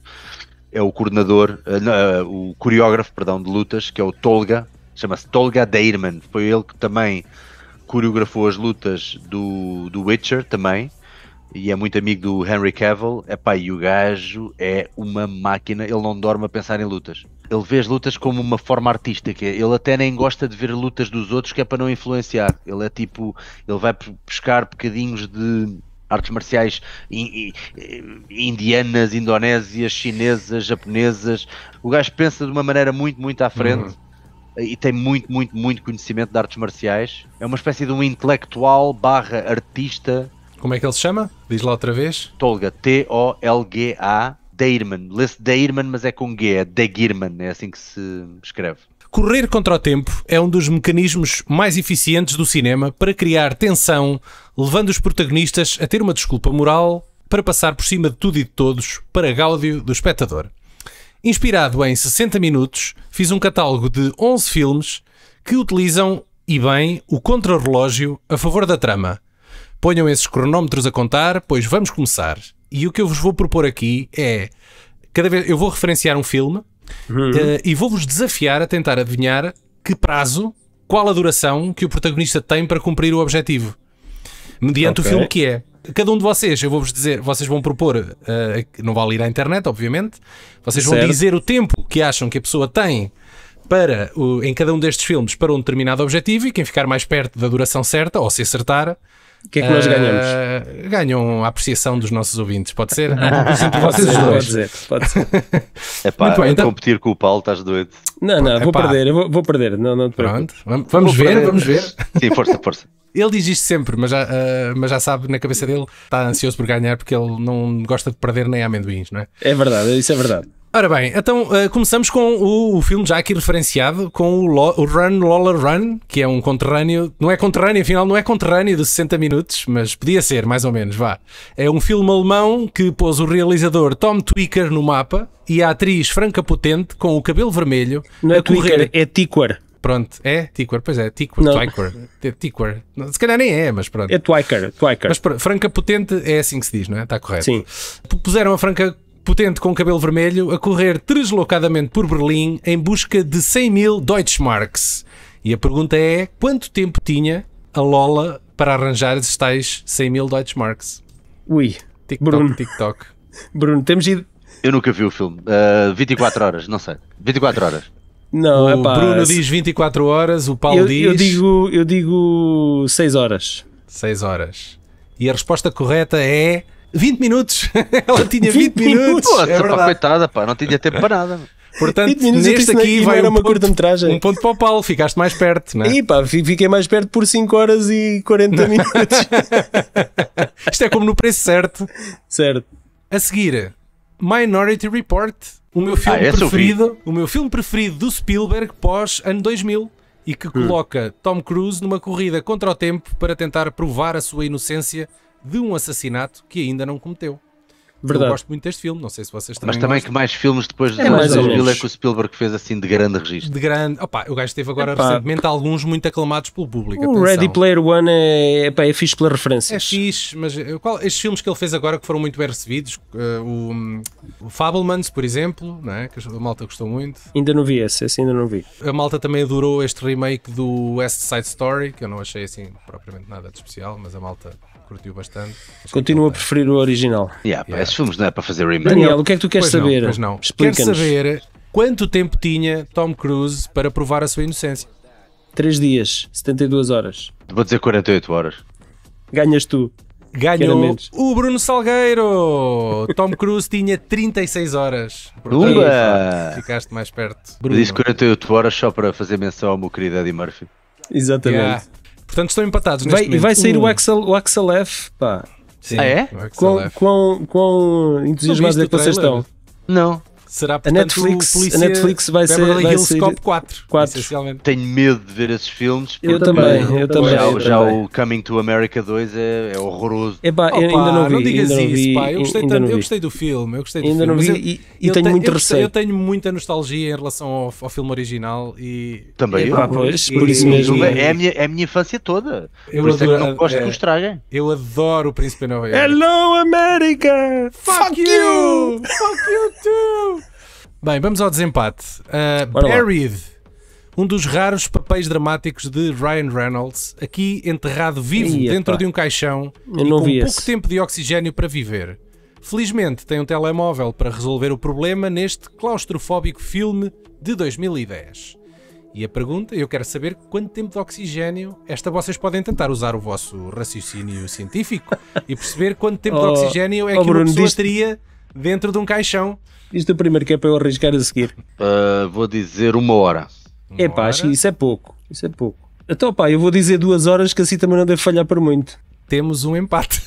é o coordenador, uh, o coreógrafo, perdão, de lutas, que é o Tolga, chama-se Tolga Deirman. Foi ele que também coreografou as lutas do, do Witcher também. E é muito amigo do Henry Cavill. Epá, e o gajo é uma máquina, ele não dorme a pensar em lutas. Ele vê as lutas como uma forma artística. Ele até nem gosta de ver lutas dos outros, que é para não influenciar. Ele é tipo, ele vai buscar bocadinhos de artes marciais indianas, indonésias, chinesas, japonesas. O gajo pensa de uma maneira muito, muito à frente. Uhum. E tem muito, muito, muito conhecimento de artes marciais. É uma espécie de um intelectual barra artista. Como é que ele se chama? Diz lá outra vez. Tolga. T-O-L-G-A. Deirman. Lê-se Deirman, mas é com G. É Degirman. É assim que se escreve. Correr contra o tempo é um dos mecanismos mais eficientes do cinema para criar tensão, levando os protagonistas a ter uma desculpa moral para passar por cima de tudo e de todos para gáudio do espectador. Inspirado em 60 minutos, fiz um catálogo de 11 filmes que utilizam, e bem, o contrarrelógio a favor da trama. Ponham esses cronómetros a contar, pois vamos começar. E o que eu vos vou propor aqui é. Cada vez eu vou referenciar um filme Uh, e vou-vos desafiar a tentar adivinhar que prazo, qual a duração que o protagonista tem para cumprir o objetivo. Mediante okay. o filme que é. Cada um de vocês, eu vou-vos dizer, vocês vão propor, uh, não vale ir à internet, obviamente, vocês certo. vão dizer o tempo que acham que a pessoa tem para o, em cada um destes filmes para um determinado objetivo e quem ficar mais perto da duração certa, ou se acertar, o que é que nós ganhamos? Uh, ganham a apreciação dos nossos ouvintes, pode ser? Entre vocês ser, dois. Pode ser, pode ser. É pá, bem, então... competir com o Paulo, estás doido? Não, não, vou perder, vou, vou, perder. Não, não Pronto, vamos, ver, perder. vamos ver. Sim, força, força. Ele diz isto sempre, mas já, uh, mas já sabe na cabeça dele, está ansioso por ganhar porque ele não gosta de perder nem amendoins, não é? É verdade, isso é verdade. Ora bem, então uh, começamos com o, o, filme já aqui referenciado, com o, Lo, o Run Lola Run, que é um conterrâneo, não é conterrâneo, afinal não é conterrâneo de 60 minutos, mas podia ser, mais ou menos, vá. É um filme alemão que pôs o realizador Tom Twicker no mapa e a atriz Franca Potente, com o cabelo vermelho, não é a correr... Twicker, é Tiquer. Pronto, é Tiquer, pois é, Tiquer, Twiker, Tiquer. Se calhar nem é, mas pronto. É Twiker, Twiker. Mas Franca Potente é assim que se diz, não é? Está correto. Sim. Puseram a Franca potente com cabelo vermelho a correr deslocadamente por Berlim em busca de 100 mil Deutschmarks. E a pergunta é: quanto tempo tinha a Lola para arranjar esses tais 100 mil Deutschmarks? Ui, TikTok, Bruno. TikTok. Bruno, temos ido. Eu nunca vi o filme. Uh, ah, 24 horas, não sei. 24 horas. Não, o epá, Bruno se... diz 24 horas, o Paulo eu, diz. Eu digo, eu digo 6 horas. 6 horas. E a resposta correta é 20 minutos. Ela tinha 20, 20 minutos. Pô, é verdade. Pá, coitada, pá, não tinha tempo para nada. Portanto, neste é- aqui vai um, uma ponto, um ponto para o Paulo, ficaste mais perto, não é? E pá, fiquei mais perto por 5 horas e 40 minutos. Isto é como no preço certo. Certo. A seguir, Minority Report, o meu ah, filme ah, preferido, o, o meu filme preferido do Spielberg pós ano 2000 e que hum. coloca hum. Tom Cruise numa corrida contra o tempo para tentar provar a sua inocência de um assassinato que ainda não cometeu. Verdade. Eu gosto muito deste filme, não sei se vocês também Mas também gostam. que mais filmes depois é, de é, mais é que o Spielberg fez assim de grande registro. De grande. Opa, o gajo esteve agora Epá. recentemente alguns muito aclamados pelo público. O atenção. Ready Player One é, epá, é, é fixe pela referência. É fixe, mas eh, qual, estes filmes que ele fez agora que foram muito bem recebidos, uh, o, o Fablemans, por exemplo, não é? que a malta gostou muito. Ainda não vi esse, esse ainda não vi. A malta também adorou este remake do West Side Story, que eu não achei assim propriamente nada de especial, mas a malta curtiu bastante. Continua a preferir o original. Yeah, yeah. Esses filmes não é para fazer remake. Daniel, o que é que tu queres pois saber? Não, pois não. Quero saber quanto tempo tinha Tom Cruise para provar a sua inocência. 3 dias, 72 horas. Vou dizer 48 horas. Ganhas tu. Ganhou o Bruno Salgueiro. Tom Cruise tinha 36 horas. Portanto, Ficaste mais perto. Bruno. Eu disse 48 horas só para fazer menção ao meu querido Eddie Murphy. Exatamente. Yeah. Portanto, estão empatados. Vai, neste vai, vai sair uh. o, hum. Axel, o Axel F. Pá. Sim, ah, é? quão entusiasmados é que vocês estão? Não. Será portanto, a Netflix, a Netflix vai ser Beverly vai Hills ser, Cop 4, 4. Tenho medo de ver esses filmes. Eu também, eu também. Já, eu já também. o Coming to America 2 é, é horroroso. Eu pá, ainda não vi. Não digas isso, vi, pá. Eu gostei, tanto, eu gostei do filme, eu gostei do ainda filme. Não vi, e, eu, tenho muito receio. Eu tenho muita nostalgia em relação ao, ao filme original e também eu. Ah, pois, por isso mesmo. É a minha, é a minha infância toda. Eu por isso é que não gosto é. que o estraguem. Eu adoro o Príncipe de Nova Hello America! Fuck you! Fuck you too! Bem, vamos ao desempate. Uh, ah, Buried, um dos raros papéis dramáticos de Ryan Reynolds, aqui enterrado vivo Ia, dentro pá. de um caixão e com pouco esse. tempo de oxigênio para viver. Felizmente tem um telemóvel para resolver o problema neste claustrofóbico filme de 2010. E a pergunta, eu quero saber quanto tempo de oxigênio esta vocês podem tentar usar o vosso raciocínio científico e perceber quanto tempo oh, de oxigênio é oh, que oh, Bruno, uma pessoa teria dentro de um caixão isto é o primeiro que é para eu arriscar a seguir. Uh, vou dizer uma hora. É pá, acho que isso é pouco. Isso é pouco. Então pá, eu vou dizer duas horas que assim também não deve falhar por muito. Temos um empate.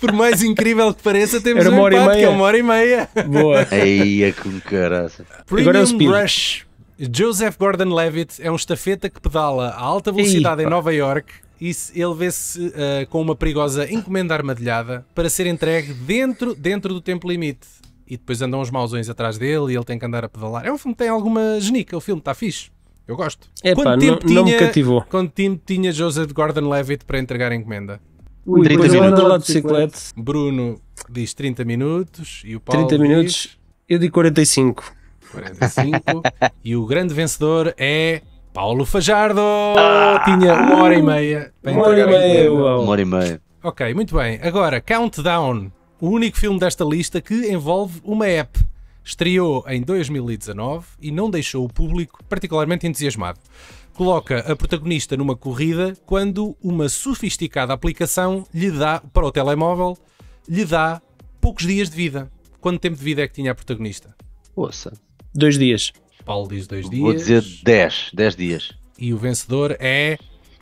por mais incrível que pareça, temos Era um empate, e meia. que é uma hora e meia. Boa. Aí é com caraça. Premium Agora é o speed. Rush. Joseph Gordon-Levitt é um estafeta que pedala a alta velocidade Ei, em Nova York e ele vê-se uh, com uma perigosa encomenda armadilhada para ser entregue dentro, dentro do tempo limite e depois andam os mausões atrás dele e ele tem que andar a pedalar. É um filme que tem alguma genica, o filme está fixe. Eu gosto. É pá, não, tinha, não me cativou. Quanto tempo tinha Joseph Gordon-Levitt para entregar a encomenda? Ui, 30 minutos. Lá de bicicleta. Bruno diz 30 minutos e o Paulo 30 minutos, diz... eu digo 45. 45. e o grande vencedor é Paulo Fajardo. Ah, tinha uma hora e meia. Uma hora e meia, uma hora e meia. Ok, muito bem. Agora, countdown o único filme desta lista que envolve uma app. Estreou em 2019 e não deixou o público particularmente entusiasmado. Coloca a protagonista numa corrida quando uma sofisticada aplicação lhe dá para o telemóvel lhe dá poucos dias de vida. Quanto tempo de vida é que tinha a protagonista? Ouça, dois dias. Paulo diz dois dias. Vou dizer dez, dez dias. E o vencedor é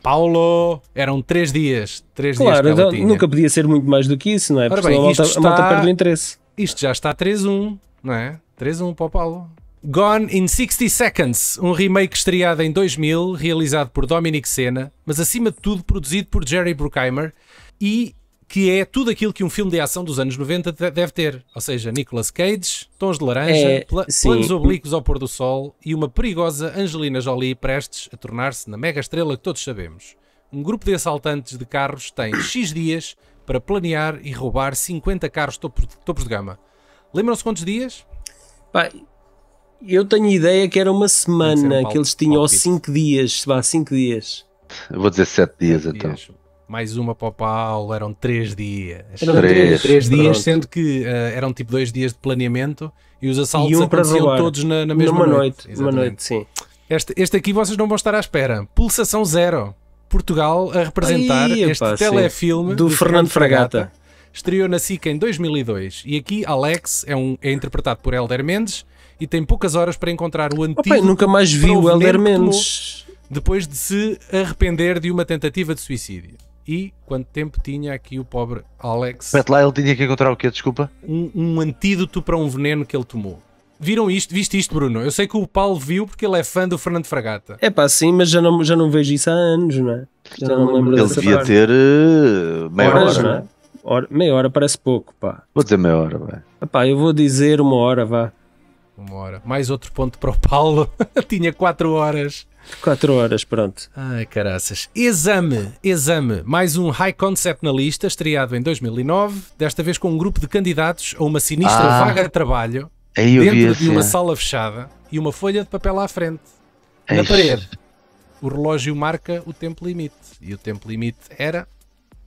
Paulo, eram três dias. Três claro, dias que ela então, tinha. nunca podia ser muito mais do que isso, não é? Ora Porque bem, a malta, está, a malta perde o interesse. Isto já está 3-1, não é? 3-1 para o Paulo. Gone in 60 Seconds, um remake estreado em 2000, realizado por Dominic Senna, mas acima de tudo produzido por Jerry Bruckheimer e que é tudo aquilo que um filme de ação dos anos 90 deve ter. Ou seja, Nicolas Cage, tons de laranja, é, pla sim. planos oblíquos ao pôr do sol e uma perigosa Angelina Jolie prestes a tornar-se na mega estrela que todos sabemos. Um grupo de assaltantes de carros tem X dias para planear e roubar 50 carros topo, topos de gama. Lembram-se quantos dias? Pá, eu tenho ideia que era uma semana, um que eles tinham 5 dias, vá, 5 dias. Eu vou dizer 7 dias, então. dias então mais uma para o Paulo, eram três dias. Eram três, três, três dias, sendo que uh, eram tipo dois dias de planeamento e os assaltos e um aconteciam todos na, na mesma Numa noite. noite uma noite, sim. Este, este aqui vocês não vão estar à espera. Pulsação Zero. Portugal a representar Ai, este opa, telefilme do, do, Fernando Fragata. Fragata. Estreou na SIC em 2002 e aqui Alex é, um, é interpretado por Helder Mendes e tem poucas horas para encontrar o antigo. Opa, nunca mais vi o Helder Mendes. Depois de se arrepender de uma tentativa de suicídio e quanto tempo tinha aqui o pobre Alex. Pete lá, ele tinha que encontrar o quê? Desculpa? Um, um antídoto para um veneno que ele tomou. Viram isto? Viste isto, Bruno? Eu sei que o Paulo viu porque ele é fã do Fernando Fragata. É pá, sim, mas já não, já não vejo isso há anos, não é? Já então não, lembro Ele devia parte. ter uh, meia Horas, hora. Não é? hora. Meia hora parece pouco, pá. Vou dizer meia hora, vai. Epá, ah, eu vou dizer uma hora, vá. Uma hora. Mais outro ponto para o Paulo. Tinha quatro horas. 4 horas, pronto. Ai, caraças. Exame, exame. Mais um high concept na lista, estreado em 2009, desta vez com um grupo de candidatos a uma sinistra ah, vaga de trabalho dentro de uma é. sala fechada e uma folha de papel à frente. Na parede, o relógio marca o tempo limite. E o tempo limite era.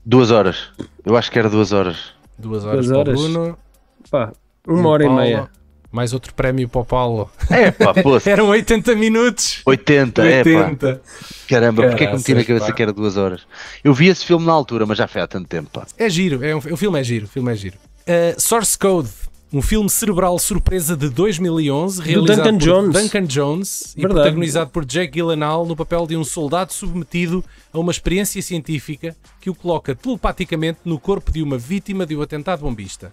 Duas horas. Eu acho que era duas horas. Duas horas, duas horas. para o Bruno. Pá, uma hora Paulo. e meia. Mais outro prémio para o Paulo. É, pá, Eram 80 minutos. 80, 80. é pá. Caramba, porque é que me tive a cabeça que era duas horas? Eu vi esse filme na altura, mas já foi há tanto tempo, pá. É giro, é um, o filme é giro, o filme é giro. Uh, Source Code, um filme cerebral surpresa de 2011, realizado Duncan por Jones. Duncan Jones e protagonizado por Jack Gyllenhaal no papel de um soldado submetido a uma experiência científica que o coloca telepaticamente no corpo de uma vítima de um atentado bombista.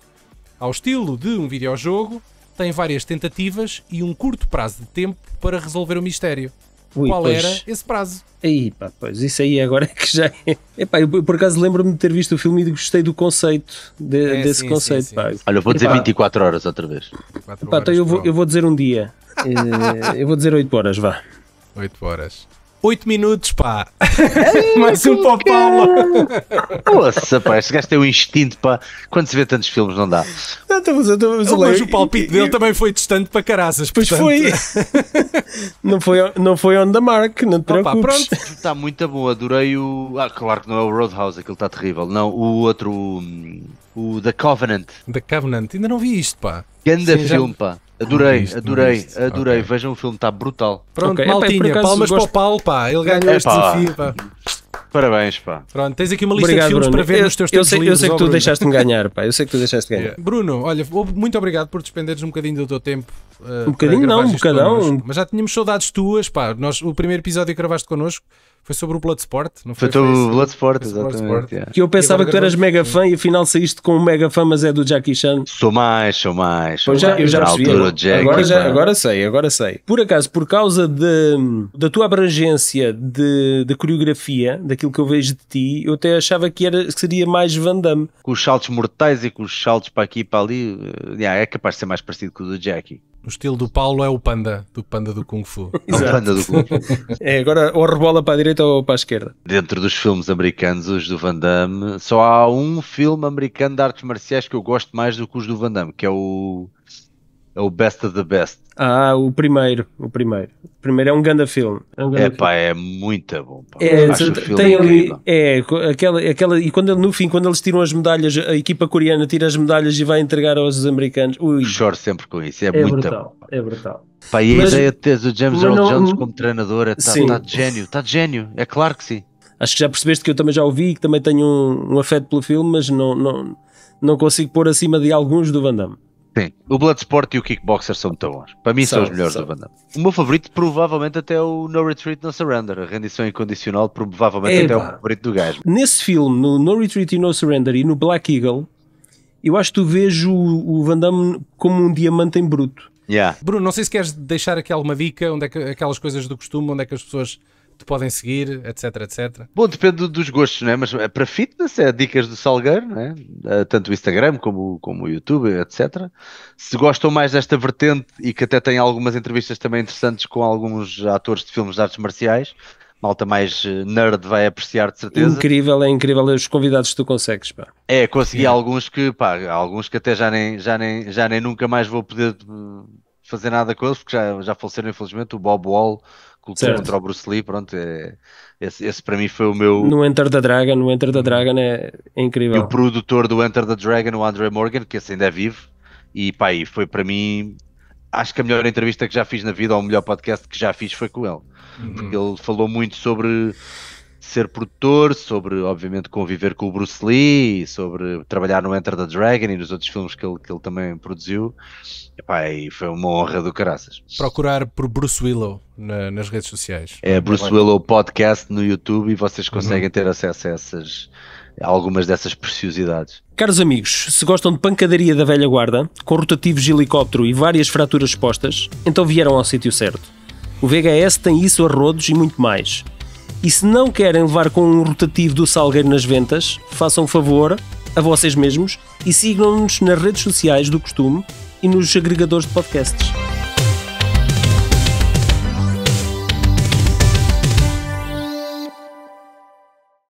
Ao estilo de um videojogo, tem várias tentativas e um curto prazo de tempo para resolver o mistério. Ui, Qual pois... era esse prazo? Aí, pá, pois isso aí agora é que já é. Epá, eu por acaso lembro-me de ter visto o filme e gostei do conceito, de, é, desse sim, conceito. Sim, sim. Olha, vou dizer Epá. 24 horas outra vez. Epá, então eu vou, eu vou dizer um dia. Eh, eu vou dizer 8 horas, vá. 8 horas. 8 minutos, pá. Ai, Mais um para o Paulo. Nossa, pá, este gajo tem um instinto, pá. Quando se vê tantos filmes, não dá. Não, estamos, estamos mas o palpite e, dele e... também foi distante para caraças. Pois portanto... foi. não foi. Não foi on the mark, não te preocupes. pronto. Está muito bom, adorei o. Ah, claro que não é o Roadhouse, aquilo está terrível. Não, o outro. Hum, o The Covenant. The Covenant, ainda não vi isto, pá. Ganda Sim, filme, já... pá. Adorei, isto, é adorei, isto. adorei. Okay. Vejam o filme, está brutal. Pronto, okay. maltinha, Epá, palmas gosto... para o Paulo, pá. Ele ganhou este desafio, pá. Parabéns, pá. Pronto, tens aqui uma lista obrigado, de filmes Bruno. para ver eu, nos teus tempos eu sei, Eu sei que tu deixaste-me ganhar, pá. Eu sei que tu deixaste ganhar. Bruno, olha, muito obrigado por despenderes um bocadinho do teu tempo Uh, um bocadinho não, um bocadão. Connosco. Mas já tínhamos saudades tuas, pá. Nós, o primeiro episódio que gravaste connosco foi sobre o Bloodsport, não foi? Foi, o Bloodsport, foi exatamente. Bloodsport. Yeah. Que eu pensava que tu eras mega fã e afinal saíste com um mega fã, mas é do Jackie Chan. Sou mais, sou mais. já, eu já percebi. Agora, já, agora sei, agora sei. Por acaso, por causa de, da tua abrangência de, de coreografia, daquilo que eu vejo de ti, eu até achava que, era, que seria mais Van Damme. Com os saltos mortais e com os saltos para aqui e para ali, eh, yeah, é capaz de ser mais parecido com o do Jackie. O estilo do Paulo é o panda, do panda do Kung Fu. Exato. É o panda do Kung Fu. é, agora ou rebola para a direita ou para a esquerda. Dentro dos filmes americanos, os do Van Damme, só há um filme americano de artes marciais que eu gosto mais do que os do Van Damme, que é o, é o Best of the Best. Ah, o primeiro, o primeiro. O primeiro é um ganda filme. É, um é pá, é muito bom. Pá. É, Acho tem, ali, é, aquela, aquela, e quando no fim, quando eles tiram as medalhas, a equipa coreana tira as medalhas e vai entregar aos americanos. Ui. Choro sempre com isso, é, é muito brutal, bom. É brutal. Pá, e a mas, ideia de teres o James Earl Jones como treinador está é- tá de gênio, está de gênio, é claro que sim. Acho que já percebeste que eu também já ouvi e que também tenho um, um afeto pelo filme, mas não, não, não consigo pôr acima de alguns do Van Damme. Sim, o Bloodsport e o Kickboxer são muito bons. Para mim são, são os melhores são. vandam O meu favorito provavelmente até é o No Retreat No Surrender, a rendição incondicional provavelmente é, até é o favorito do gajo. Nesse filme, no No Retreat e No Surrender e no Black Eagle, eu acho que tu vejo o, o Van Damme como um diamante em bruto. Yeah. Bruno, não sei se queres deixar aqui alguma dica, onde é que, aquelas coisas do costume, onde é que as pessoas te podem seguir, etc, etc? Bom, depende dos gostos, não é? Mas eh, para fitness é dicas do Salgueiro, não é? Eh, tanto o Instagram como, como o YouTube, etc. Se gostam mais desta vertente e que até tem algumas entrevistas também interessantes com alguns atores de filmes de artes marciais, malta mais eh, nerd vai apreciar de certeza. Incrível, é incrível os convidados que tu consegues, pá. É, consegui alguns que, pá, alguns que até já nem, já nem, já nem nunca mais vou poder fazer nada com eles, porque já, já faleceram infelizmente, o Bob Wall cultura certo. contra o Bruce Lee, pronto, é, esse, esse, para mim foi o meu... No Enter the Dragon, no Enter the Dragon é, é incrível. E o produtor do Enter the Dragon, o André Morgan, que esse ainda é vivo, e pá, e foi para mim, acho que a melhor entrevista que já fiz na vida, ou o melhor podcast que já fiz foi com ele, uhum. porque ele falou muito sobre ser produtor, sobre, obviamente, conviver com o Bruce Lee, sobre trabalhar no Enter the Dragon e nos outros filmes que ele, que ele também produziu. e foi uma honra do caraças. Procurar por Bruce Willow na, nas redes sociais. É, Bruce Willow Podcast no YouTube e vocês uhum. conseguem uhum. ter acesso a essas, algumas dessas preciosidades. Caros amigos, se gostam de pancadaria da velha guarda, com rotativos de helicóptero e várias fraturas expostas, então vieram ao sítio certo. O VHS tem isso a rodos e muito mais. E se não querem levar com um rotativo do Salgueiro nas ventas, façam favor a vocês mesmos e sigam-nos nas redes sociais do costume e nos agregadores de podcasts.